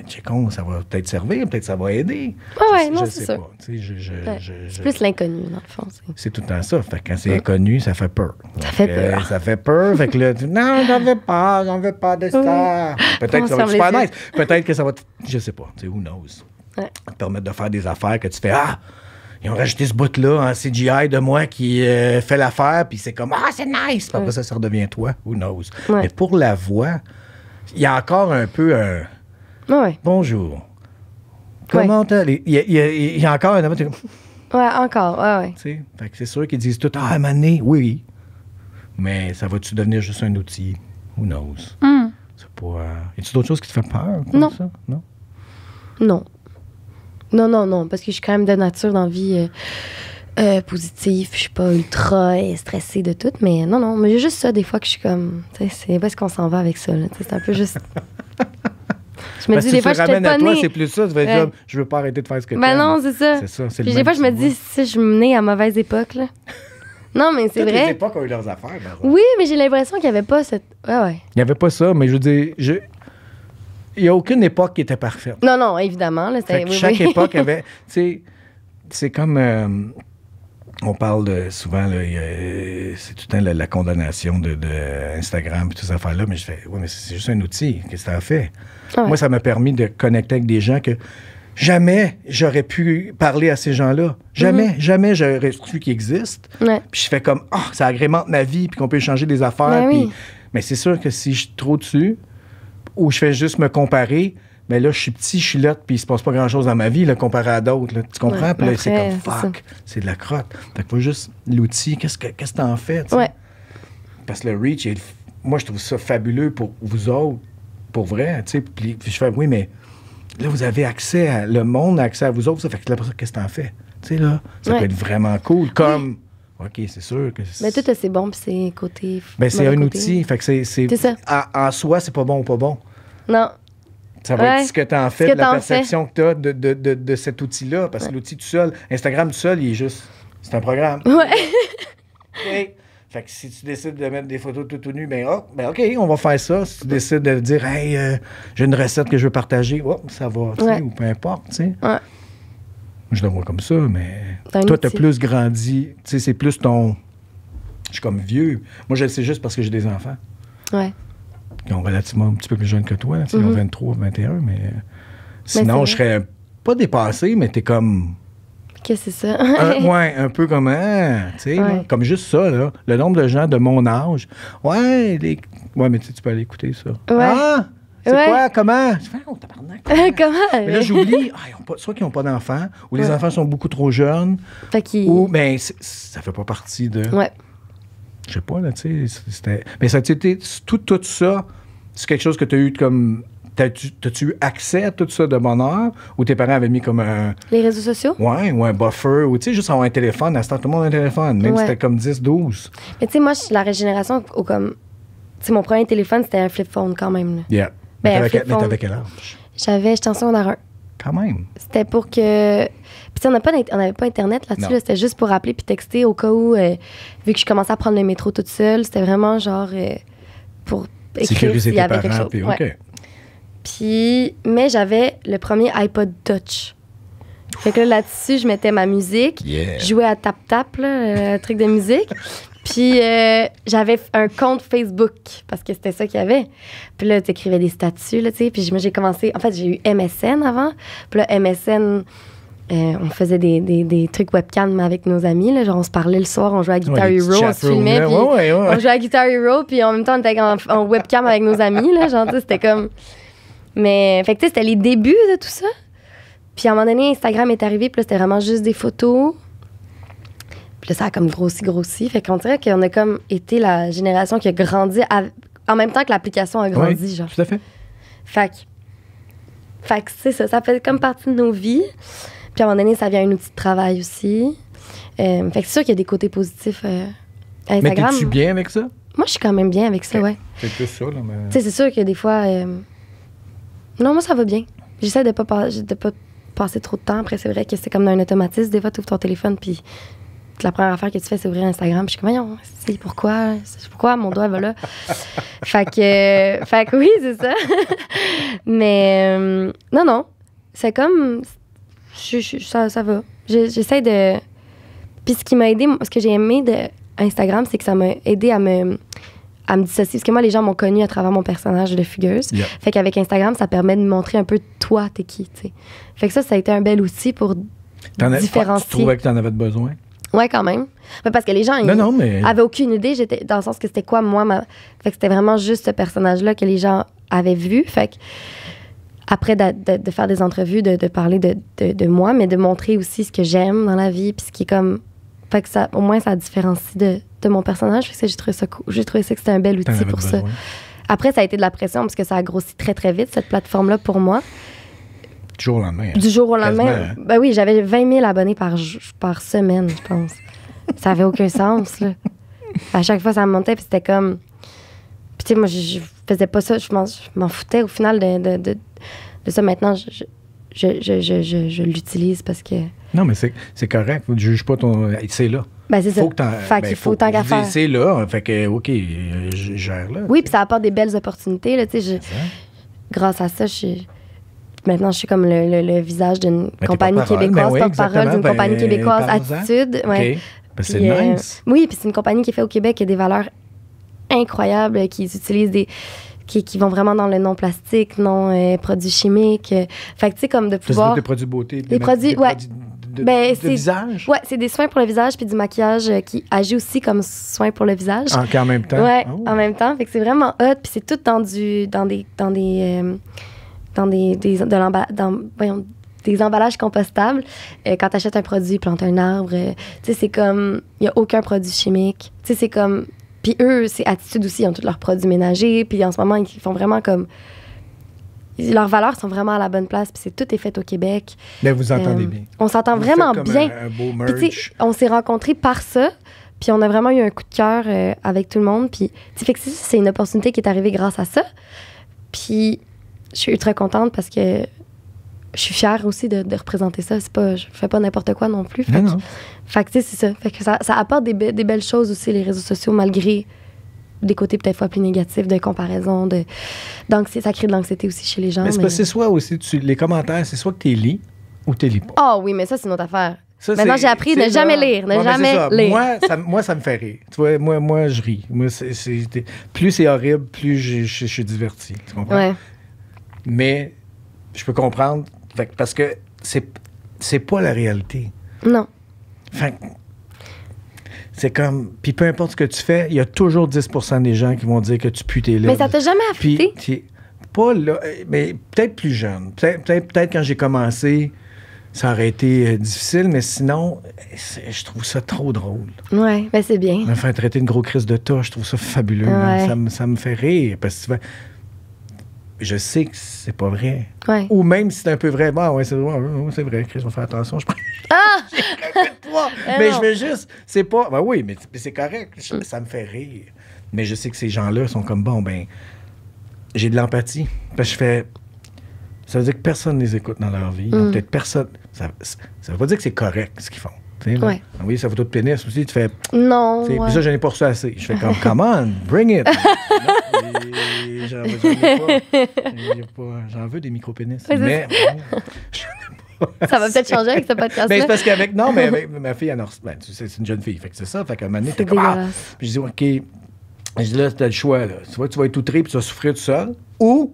sais con, ça va peut-être servir, peut-être ça va aider. Ah ouais, moi c'est ça. C'est plus l'inconnu, dans le fond. C'est tout le temps ça. quand c'est mm. inconnu, ça fait peur. Ça fait peur. ça fait peur. que non, j'en veux pas, j'en veux pas de ça. Peut-être que ça va être super nice. Peut-être que ça va, je sais pas, tu sais, who knows. Ouais. te permettre de faire des affaires que tu fais, ah! ils ont rajouté ce bout-là en CGI de moi qui euh, fait l'affaire, puis c'est comme Ah, c'est nice! après ça, ça redevient toi. Who knows? Mais pour la voix, il y a encore un peu un. Euh, ouais. Bonjour. Comment t'as Il, y, a encore un. Ouais, encore. Ouais, ouais. c'est sûr qu'ils disent tout. Ah, mané, oui. Mais ça va-tu devenir juste un outil? Who knows? Mm. C'est pas. Euh, y a-tu d'autres choses qui te font peur? Comme non. Ça? Non. Non. Non, non, non. Parce que je suis quand même de nature dans la vie. Euh, positif. Euh, positif, je suis pas ultra stressée de tout, mais non, non, mais j'ai juste ça des fois que je suis comme, tu sais, c'est parce qu'on s'en va avec ça, c'est un peu juste. Je me dis, si des fois fois, je te à toi, c'est plus ça. Tu vas dire, je euh, je veux pas arrêter de faire ce que tu Ben non, c'est ça. C'est ça. Puis des fois, je me dis, si je me nais à mauvaise époque, là. non, mais c'est vrai. Les époques ont eu leurs affaires. Ben oui, mais j'ai l'impression qu'il n'y avait pas cette. Ouais, ouais. Il n'y avait pas ça, mais je veux dire, je... il n'y a aucune époque qui était parfaite. Non, non, évidemment. Là, chaque époque avait. Tu sais, c'est comme. Euh, on parle souvent, c'est tout le temps la, condamnation de, Instagram et toutes ces affaires-là, mais je fais, oui, mais c'est juste un outil. Qu'est-ce que fait? Ah Moi, ça m'a permis de connecter avec des gens que jamais j'aurais pu parler à ces gens-là. Jamais, mhm. jamais j'aurais su qu'ils existent. Puis je fais comme, ah, ça agrémente ma vie, puis qu'on peut changer des affaires. Ben mais c'est sûr que si je suis trop dessus, ou je fais juste me comparer, mais là, je suis petit, je suis là, puis il se passe pas grand-chose dans ma vie, là, comparé à d'autres. Tu comprends? puis là, c'est comme fuck, c'est de la crotte. Fait que faut juste l'outil, qu'est-ce que qu'est-ce t'en fais? Ouais. Parce que le reach, moi, je trouve ça fabuleux pour vous autres, pour vrai. Puis, puis je fais, oui, mais là, vous avez accès à. Le monde a accès à vous autres, ça fait que là, pour ça, qu'est-ce que t'en fais? Tu sais, là, ça peut être vraiment cool. Comme. OK, c'est sûr que Mais ben, tout c'est bon, puis c'est côté. Ben, c'est un outil. Fait que c'est. en soi, c'est pas bon ou pas bon. Non. Ça va être ce que tu en fais, la perception que tu as de, cet outil-là. Parce que l'outil tout seul, Instagram tout seul, il est juste. C'est un programme. Ouais. Fait que si tu décides de mettre des photos tout, au nu, ben, oh, ben OK, on va faire ça. Si tu décides de dire, hey, euh, j'ai une recette que je veux partager, oh, ça va, tu sais, ou peu importe, tu sais. Ouais. Je le vois comme ça, mais toi, tu as plus grandi. Tu sais, c'est plus ton. Je suis comme vieux. Moi, je le sais juste parce que j'ai des enfants. Ouais qui ont relativement un petit peu plus jeune que toi. tu mm 23, 21, mais euh, ben, sinon, je serais pas dépassé, mais t'es comme. Qu'est-ce que c'est ça? un, ouais, un peu comme, hein, tu sais, comme juste ça, là. Le nombre de gens de mon âge. Ouais, les... ouais mais tu peux aller écouter ça. Ouais. Ah! C'est quoi? Comment? Je fais, oh, tabarnak. comment? Mais là, j'oublie, ah, soit qu'ils n'ont pas d'enfants, ou les enfants sont beaucoup trop jeunes. Fait ou, mais ben, ça fait pas partie de. Ouais je sais pas, là, tu sais, c'était. Mais ça, tout, tout ça, c'est quelque chose que tu as eu comme. T'as-tu eu accès à tout ça de bonheur ou tes parents avaient mis comme un. Les réseaux sociaux? Ouais, ou un buffer, ou tu sais, juste avoir un téléphone. À ce temps, tout le monde a un téléphone, même si c'était comme 10, 12. Mais tu sais, moi, je suis la régénération ou comme. Tu sais, mon premier téléphone, c'était un flip phone quand même. Là. Yeah. Ben, mais t'avais quel âge? J'avais, j'étais en secondaire 1. Quand même. C'était pour que puis on n'avait pas Internet là-dessus, c'était juste pour appeler puis texter au cas où, euh, vu que je commençais à prendre le métro toute seule, c'était vraiment genre euh, pour écrire s'il y quelque chose. Puis, mais j'avais le premier iPod Touch. Fait que là-dessus, je mettais ma musique, jouais à tap tap, un euh, truc de musique. Puis j'avais un compte Facebook parce que c'était ça qu'il y avait. Puis là, tu écrivais des statuts, là, tu Puis j'ai commencé. En fait, j'ai eu MSN avant. Puis là, MSN, euh, on faisait des, trucs webcam avec nos amis. Là, genre, on se parlait le soir, on jouait à Guitar Hero, on se filmait, puis on jouait à Guitar Hero, puis en même temps, on était en, webcam avec nos amis. Là, genre, c'était comme. Mais, fait que, c'était les débuts de tout ça. Puis à un moment donné, Instagram est arrivé, puis là, c'était vraiment juste des photos. Puis là, ça a comme grossi, grossi. Fait qu'on dirait qu'on a comme été la génération qui a grandi en même temps que l'application a grandi, genre. Tout à fait. Fait que, fait que c'est ça, ça fait comme partie de nos vies. Puis à un moment donné, ça devient un outil de travail aussi. Euh, fait que c'est sûr qu'il y a des côtés positifs euh, à Instagram. Mais es-tu bien avec ça? Moi, je suis quand même bien avec ça, ouais. C'est ça, là, mais... c'est sûr que des fois... Euh, non, moi, ça va bien. J'essaie de pas, pas, de pas passer trop de temps. Après, c'est vrai que c'est comme dans un automatisme. Des fois, tu ouvres ton téléphone, puis la première affaire que tu fais, c'est ouvrir Instagram. Puis je suis comme, voyons, c'est pourquoi, pourquoi mon doigt va là. fait, que, fait que oui, c'est ça. Mais non, non, c'est comme, ça, ça va. J'essaie de. Puis ce qui m'a aidé, ce que j'ai aimé de Instagram, c'est que ça m'a aidé à me à me dissocier. Parce que moi, les gens m'ont connu à travers mon personnage de fugueuse. Fait qu'avec Instagram, ça permet de montrer un peu toi, t'es qui, Fait que ça, ça a été un bel outil pour différencier. Tu trouvais que t'en avais besoin? Ouais, quand même. parce que les gens, non, avaient aucune idée. J'étais dans le sens que c'était quoi, moi, ma... Fait que c'était vraiment juste ce personnage-là que les gens avaient vu. Fait que après de, faire des entrevues, de, parler de, moi, mais de montrer aussi ce que j'aime dans la vie, puis ce qui est comme. Fait que ça, au moins, ça différencie de, mon personnage. Fait que j'ai trouvé ça J'ai trouvé ça que c'était un bel outil pour ça. Après, ça a été de la pression parce que ça a grossi très, très vite, cette plateforme-là, pour moi. Du jour au lendemain. Hein. Du jour au lendemain. Hein. Ben oui, j'avais 20 000 abonnés par, par semaine, je pense. ça avait aucun sens, là. À chaque fois, ça montait, puis c'était comme. Puis, tu sais, moi, je, je faisais pas ça. Je m'en foutais au final de ça, maintenant, je, je, je, je, je l'utilise parce que. Non, mais c'est correct. Tu ne pas ton. C'est là. Il ben, c'est ça. Faut que fait ben, qu'il faut, faut, tant qu'à C'est là. Fait que, OK, euh, je gère là. Oui, puis ça apporte des belles opportunités. Là, grâce à ça, je maintenant je suis comme le, le, visage d'une compagnie, québécoise, ben porte-parole d'une compagnie québécoise, attitude. Ouais. c'est euh, nice. oui, puis c'est une compagnie qui est faite au Québec qui a des valeurs incroyables, qui utilise des, qui, qui, vont vraiment dans le non plastique, euh, non produits chimiques. Euh, fait que, tu sais, comme de pouvoir. Des produits beauté. Des produits, ouais. Produits de, ben, visage? Ouais, c'est des soins pour le visage puis du maquillage euh, qui agit aussi comme soin pour le visage. Ah, en, même temps. Ouais, oh. en même temps. Fait que c'est vraiment hot. Puis c'est tout dans, du, dans des. Dans des, dans des, de l'emballage. Dans, des emballages compostables. quand tu achètes un produit, plante un arbre. tu sais, c'est comme. Il n'y a aucun produit chimique. Tu sais, c'est comme. Puis eux, c'est attitude aussi, ils ont tous leurs produits ménagers. Puis en ce moment, ils font vraiment comme. Leurs valeurs sont vraiment à la bonne place. Puis c'est tout est fait au Québec. Mais vous entendez euh, bien. On s'entend vraiment bien. Puis on s'est rencontrés par ça. Puis on a vraiment eu un coup de cœur euh, avec tout le monde. Puis que c'est une opportunité qui est arrivée grâce à ça. Puis je suis ultra contente parce que je suis fière aussi de, représenter ça. C'est pas, je fais pas n'importe quoi non plus. Fait, c'est ça. ça, apporte des, belles choses aussi, les réseaux sociaux, malgré des côtés peut-être fois plus négatifs de comparaison, de ça crée de l'anxiété aussi chez les gens. Mais c'est soit aussi, tu, les commentaires, c'est soit que tu lis ou tu lis pas. Ah oh, oui, mais ça, c'est notre affaire. Maintenant, j'ai appris ne jamais lire, ne jamais lire. Moi ça, me fait rire. Tu vois, moi, moi je ris. Moi, plus c'est horrible, plus je, suis diverti. Tu comprends? Ouais. Mais je peux comprendre fait, parce que c'est, c'est pas la réalité. Non. Fait c'est comme. Puis peu importe ce que tu fais, il y a toujours 10 des gens qui vont dire que tu putes tes Mais ça t'a jamais affecté? Puis, pas là. Mais peut-être plus jeune. Peut-être, quand j'ai commencé, ça aurait été euh, difficile, mais sinon, je trouve ça trop drôle. Oui, ben c'est bien. Enfin, traiter une grosse crise de tas, je trouve ça fabuleux. Ça, me, ça, me fait rire. Parce que je sais que c'est pas vrai. Ou même si c'est un peu vrai, bon bah, ouais, c'est vrai, c'est vrai, Chris, on fait attention, je ne Ah! Eh mais, mais je veux juste, c'est pas. Ben oui, mais c'est correct, mm. ça me fait rire. Mais je sais que ces gens-là sont comme bon, ben, j'ai de l'empathie. Parce que je fais. Ça veut dire que personne ne les écoute dans leur vie. Mm. Peut-être personne. Ça, ça veut pas dire que c'est correct ce qu'ils font. Ouais. Ah oui, sa photo de pénis aussi, tu fais. Non. Puis ça, je ai pas reçu assez. Je fais comme, come on, bring it. J'en veux, des micro-pénis. mais ça va peut-être changer avec ce podcast. Mais c'est parce qu'avec, non, mais avec ma fille, alors, ben, c'est une jeune fille, fait que c'est ça. Fait qu'à un moment donné, t'es comme, ah! Puis je dis, OK, je dis, là, t'as le choix, là. Tu vois, tu vas être outré, puis tu vas souffrir tout seul. Ou,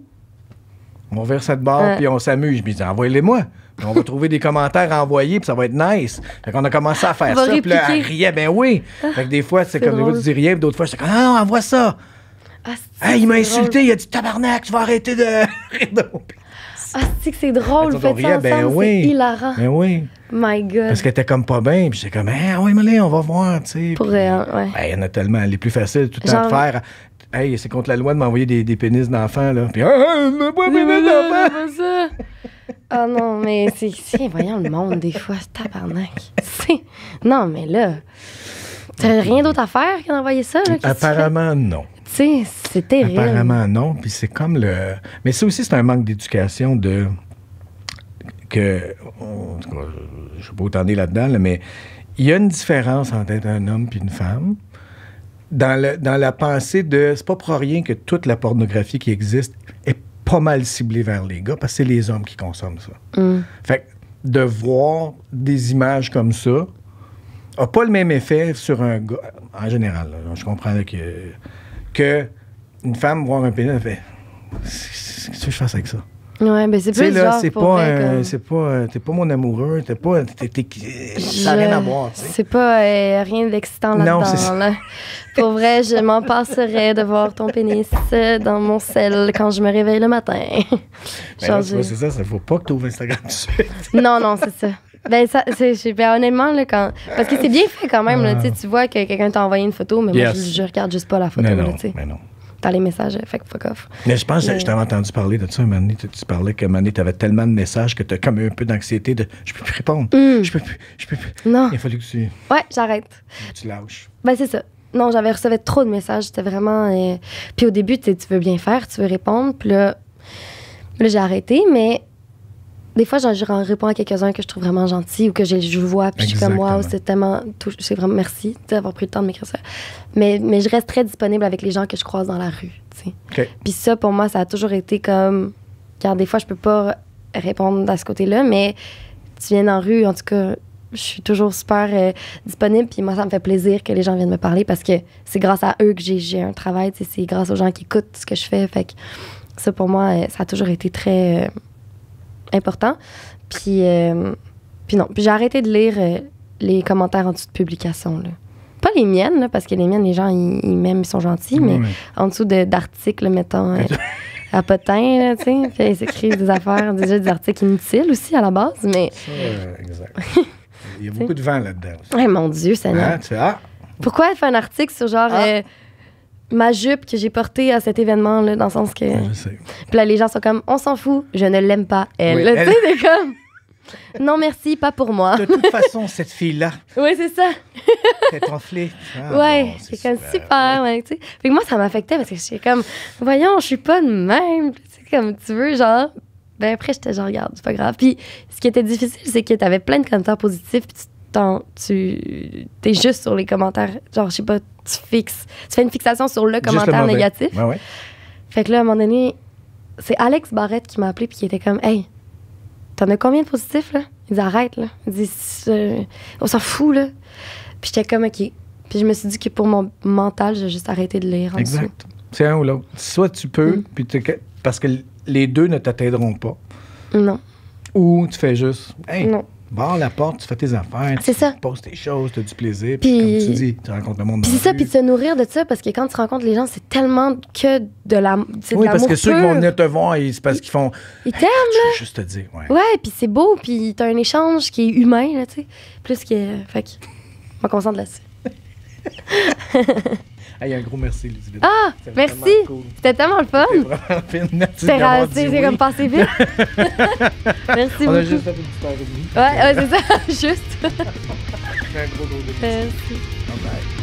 on va vers cette barre, puis on s'amuse. Je je dis, envoyez-les-moi on va trouver des commentaires à envoyer, puis ça va être nice. Fait qu'on a commencé à faire ça, puis là, elle riait, ben oui. Ah, fait que des fois, c'est comme, des dis rien, puis d'autres fois, c'est comme, ah non, envoie ça. Ah, il m'a insulté, il a dit tabarnak, tu vas arrêter de Ah, c'est que c'est drôle, ben, fait ça ben ensemble, ben oui, c'est hilarant. Ben oui. My God. Parce qu'elle était comme pas bien, puis j'étais comme, eh, ah, oui, mais là, on va voir, tu sais. Pour rien, ouais. Ben, il y en a tellement, les plus faciles, tout le temps de faire. Hey, c'est contre la loi de m'envoyer des, des pénis d'enfants, là. Puis, ah, moi, pénis d'enfant! Ah non, mais c'est, voyons le monde des fois, c'est tabarnak. non, mais là, t'as rien d'autre à faire qu'envoyer ça. Apparemment, non. Tu c'est terrible. Apparemment, non. Puis c'est comme le. Mais ça aussi, c'est un manque d'éducation de. Que. je ne vais pas autant là-dedans, mais il y a une différence entre être un homme puis une femme. Dans, dans la pensée de. C'est pas pour rien que toute la pornographie qui existe est pas mal ciblé vers les gars parce que c'est les hommes qui consomment ça. Mm. Fait de voir des images comme ça a pas le même effet sur un gars, en général, je comprends que, que une femme voir un pénis, fait Qu'est-ce que je fasse avec ça? Ouais, mais ben, c'est plus là, c'est pas, Tu c'est pas, t'es pas mon amoureux, t'es pas, tu es, rien à voir. C'est pas euh, rien d'excitant là-dedans. Non, c'est là. Pour vrai, je m'en passerais de voir ton pénis euh, dans mon sel quand je me réveille le matin. Mais ben, vois, c'est ça, ça faut pas que tu ouvres Instagram tout de suite. non, non, c'est ça. Ben, ça, c'est, ben, honnêtement, là, quand, parce que c'est bien fait quand même. Là, ah. tu vois que quelqu'un t'a envoyé une photo, mais moi, je, je, regarde juste pas la photo. Mais non, là, mais non dans les messages. Euh, fait que fuck off. Mais je pense, que je t'avais entendu parler de ça, Mané. Tu, tu parlais que Mané, t'avais tellement de messages que t'as comme eu un peu d'anxiété de je peux plus répondre. Mm. Je peux plus. Je peux plus. Non. Il a fallu que tu. Ouais, j'arrête. Tu lâches. Ben, c'est ça. Non, j'avais reçu trop de messages. C'était vraiment. Euh, puis au début, tu veux bien faire, tu veux répondre. Puis là, là j'ai arrêté, mais des fois, j'en réponds à quelques-uns que je trouve vraiment gentils ou que je, vois, puis je suis comme, wow, c'est tellement. C'est vraiment merci d'avoir pris le temps de m'écrire ça. Mais, mais je reste très disponible avec les gens que je croise dans la rue. Puis ça, pour moi, ça a toujours été comme. Car des fois, je peux pas répondre à ce côté-là, mais tu viens en rue, en tout cas, je suis toujours super euh, disponible. Puis moi, ça me fait plaisir que les gens viennent me parler parce que c'est grâce à eux que j'ai un travail. C'est grâce aux gens qui écoutent ce que je fais. Fait que ça, pour moi, euh, ça a toujours été très. Euh, important. Puis, euh, puis non. Puis j'ai arrêté de lire euh, les commentaires en dessous de publication. Là. Pas les miennes, parce que les miennes, les gens, ils, m'aiment, ils sont gentils, mais, en dessous d'articles, mettons, euh, à potin, tu sais. ils écrivent des affaires, déjà des articles inutiles aussi à la base, mais. exact. Il y a beaucoup de vent là-dedans. mon Dieu, Seigneur. Hein, ah! Pourquoi faire un article sur genre. Ah! ma jupe que j'ai portée à cet événement là dans le sens que puis là les gens sont comme on s'en fout je ne l'aime pas elle tu sais comme non merci pas pour moi de toute façon cette fille là ouais c'est ça t'es enflée ah, ouais c'est comme super, tu sais fait moi ça m'affectait parce que j'étais comme voyons je suis pas de même tu sais comme tu veux genre ben après j'étais genre regarde c'est pas grave puis ce qui était difficile c'est que t'avais plein de commentaires positifs puis tu t'es tu es juste sur les commentaires. Genre, je sais pas, tu fixes. Tu fais une fixation sur le commentaire négatif. Fait que là, à un moment donné, c'est Alex Barrette qui m'a appelé puis qui était comme Hey, t'en as combien de positifs, là? Il dit Arrête, là. Il dit euh, On s'en fout, là. Puis j'étais comme OK. Puis je me suis dit que pour mon mental, j'ai juste arrêté de lire. En exact. C'est un ou l'autre. Soit tu peux, mm. parce que les deux ne t'atteindront pas. Non. Ou tu fais juste Hey. Non barre la porte, tu fais tes affaires, tu ça. poses tes choses, tu as du plaisir, puis, comme tu dis, tu rencontres le monde. Puis c'est ça, puis de se nourrir de ça, parce que quand tu rencontres les gens, c'est tellement que de la. Oui, parce que ceux qui vont venir te voir, c'est parce qu'ils font. Ils t'aiment, là. juste te dire, ouais. Ouais, puis c'est beau, puis t'as un échange qui est humain, là, tu sais. Plus que. Fait que. Je me concentre là-dessus. Hey, un gros merci, Lucie. Ah, merci. C'était tellement le fun. C'était C'est comme passé vite. merci beaucoup. On a juste fait une petite heure et demie. Ouais, ouais c'est ça, juste. un gros, gros, Merci. Bye bye.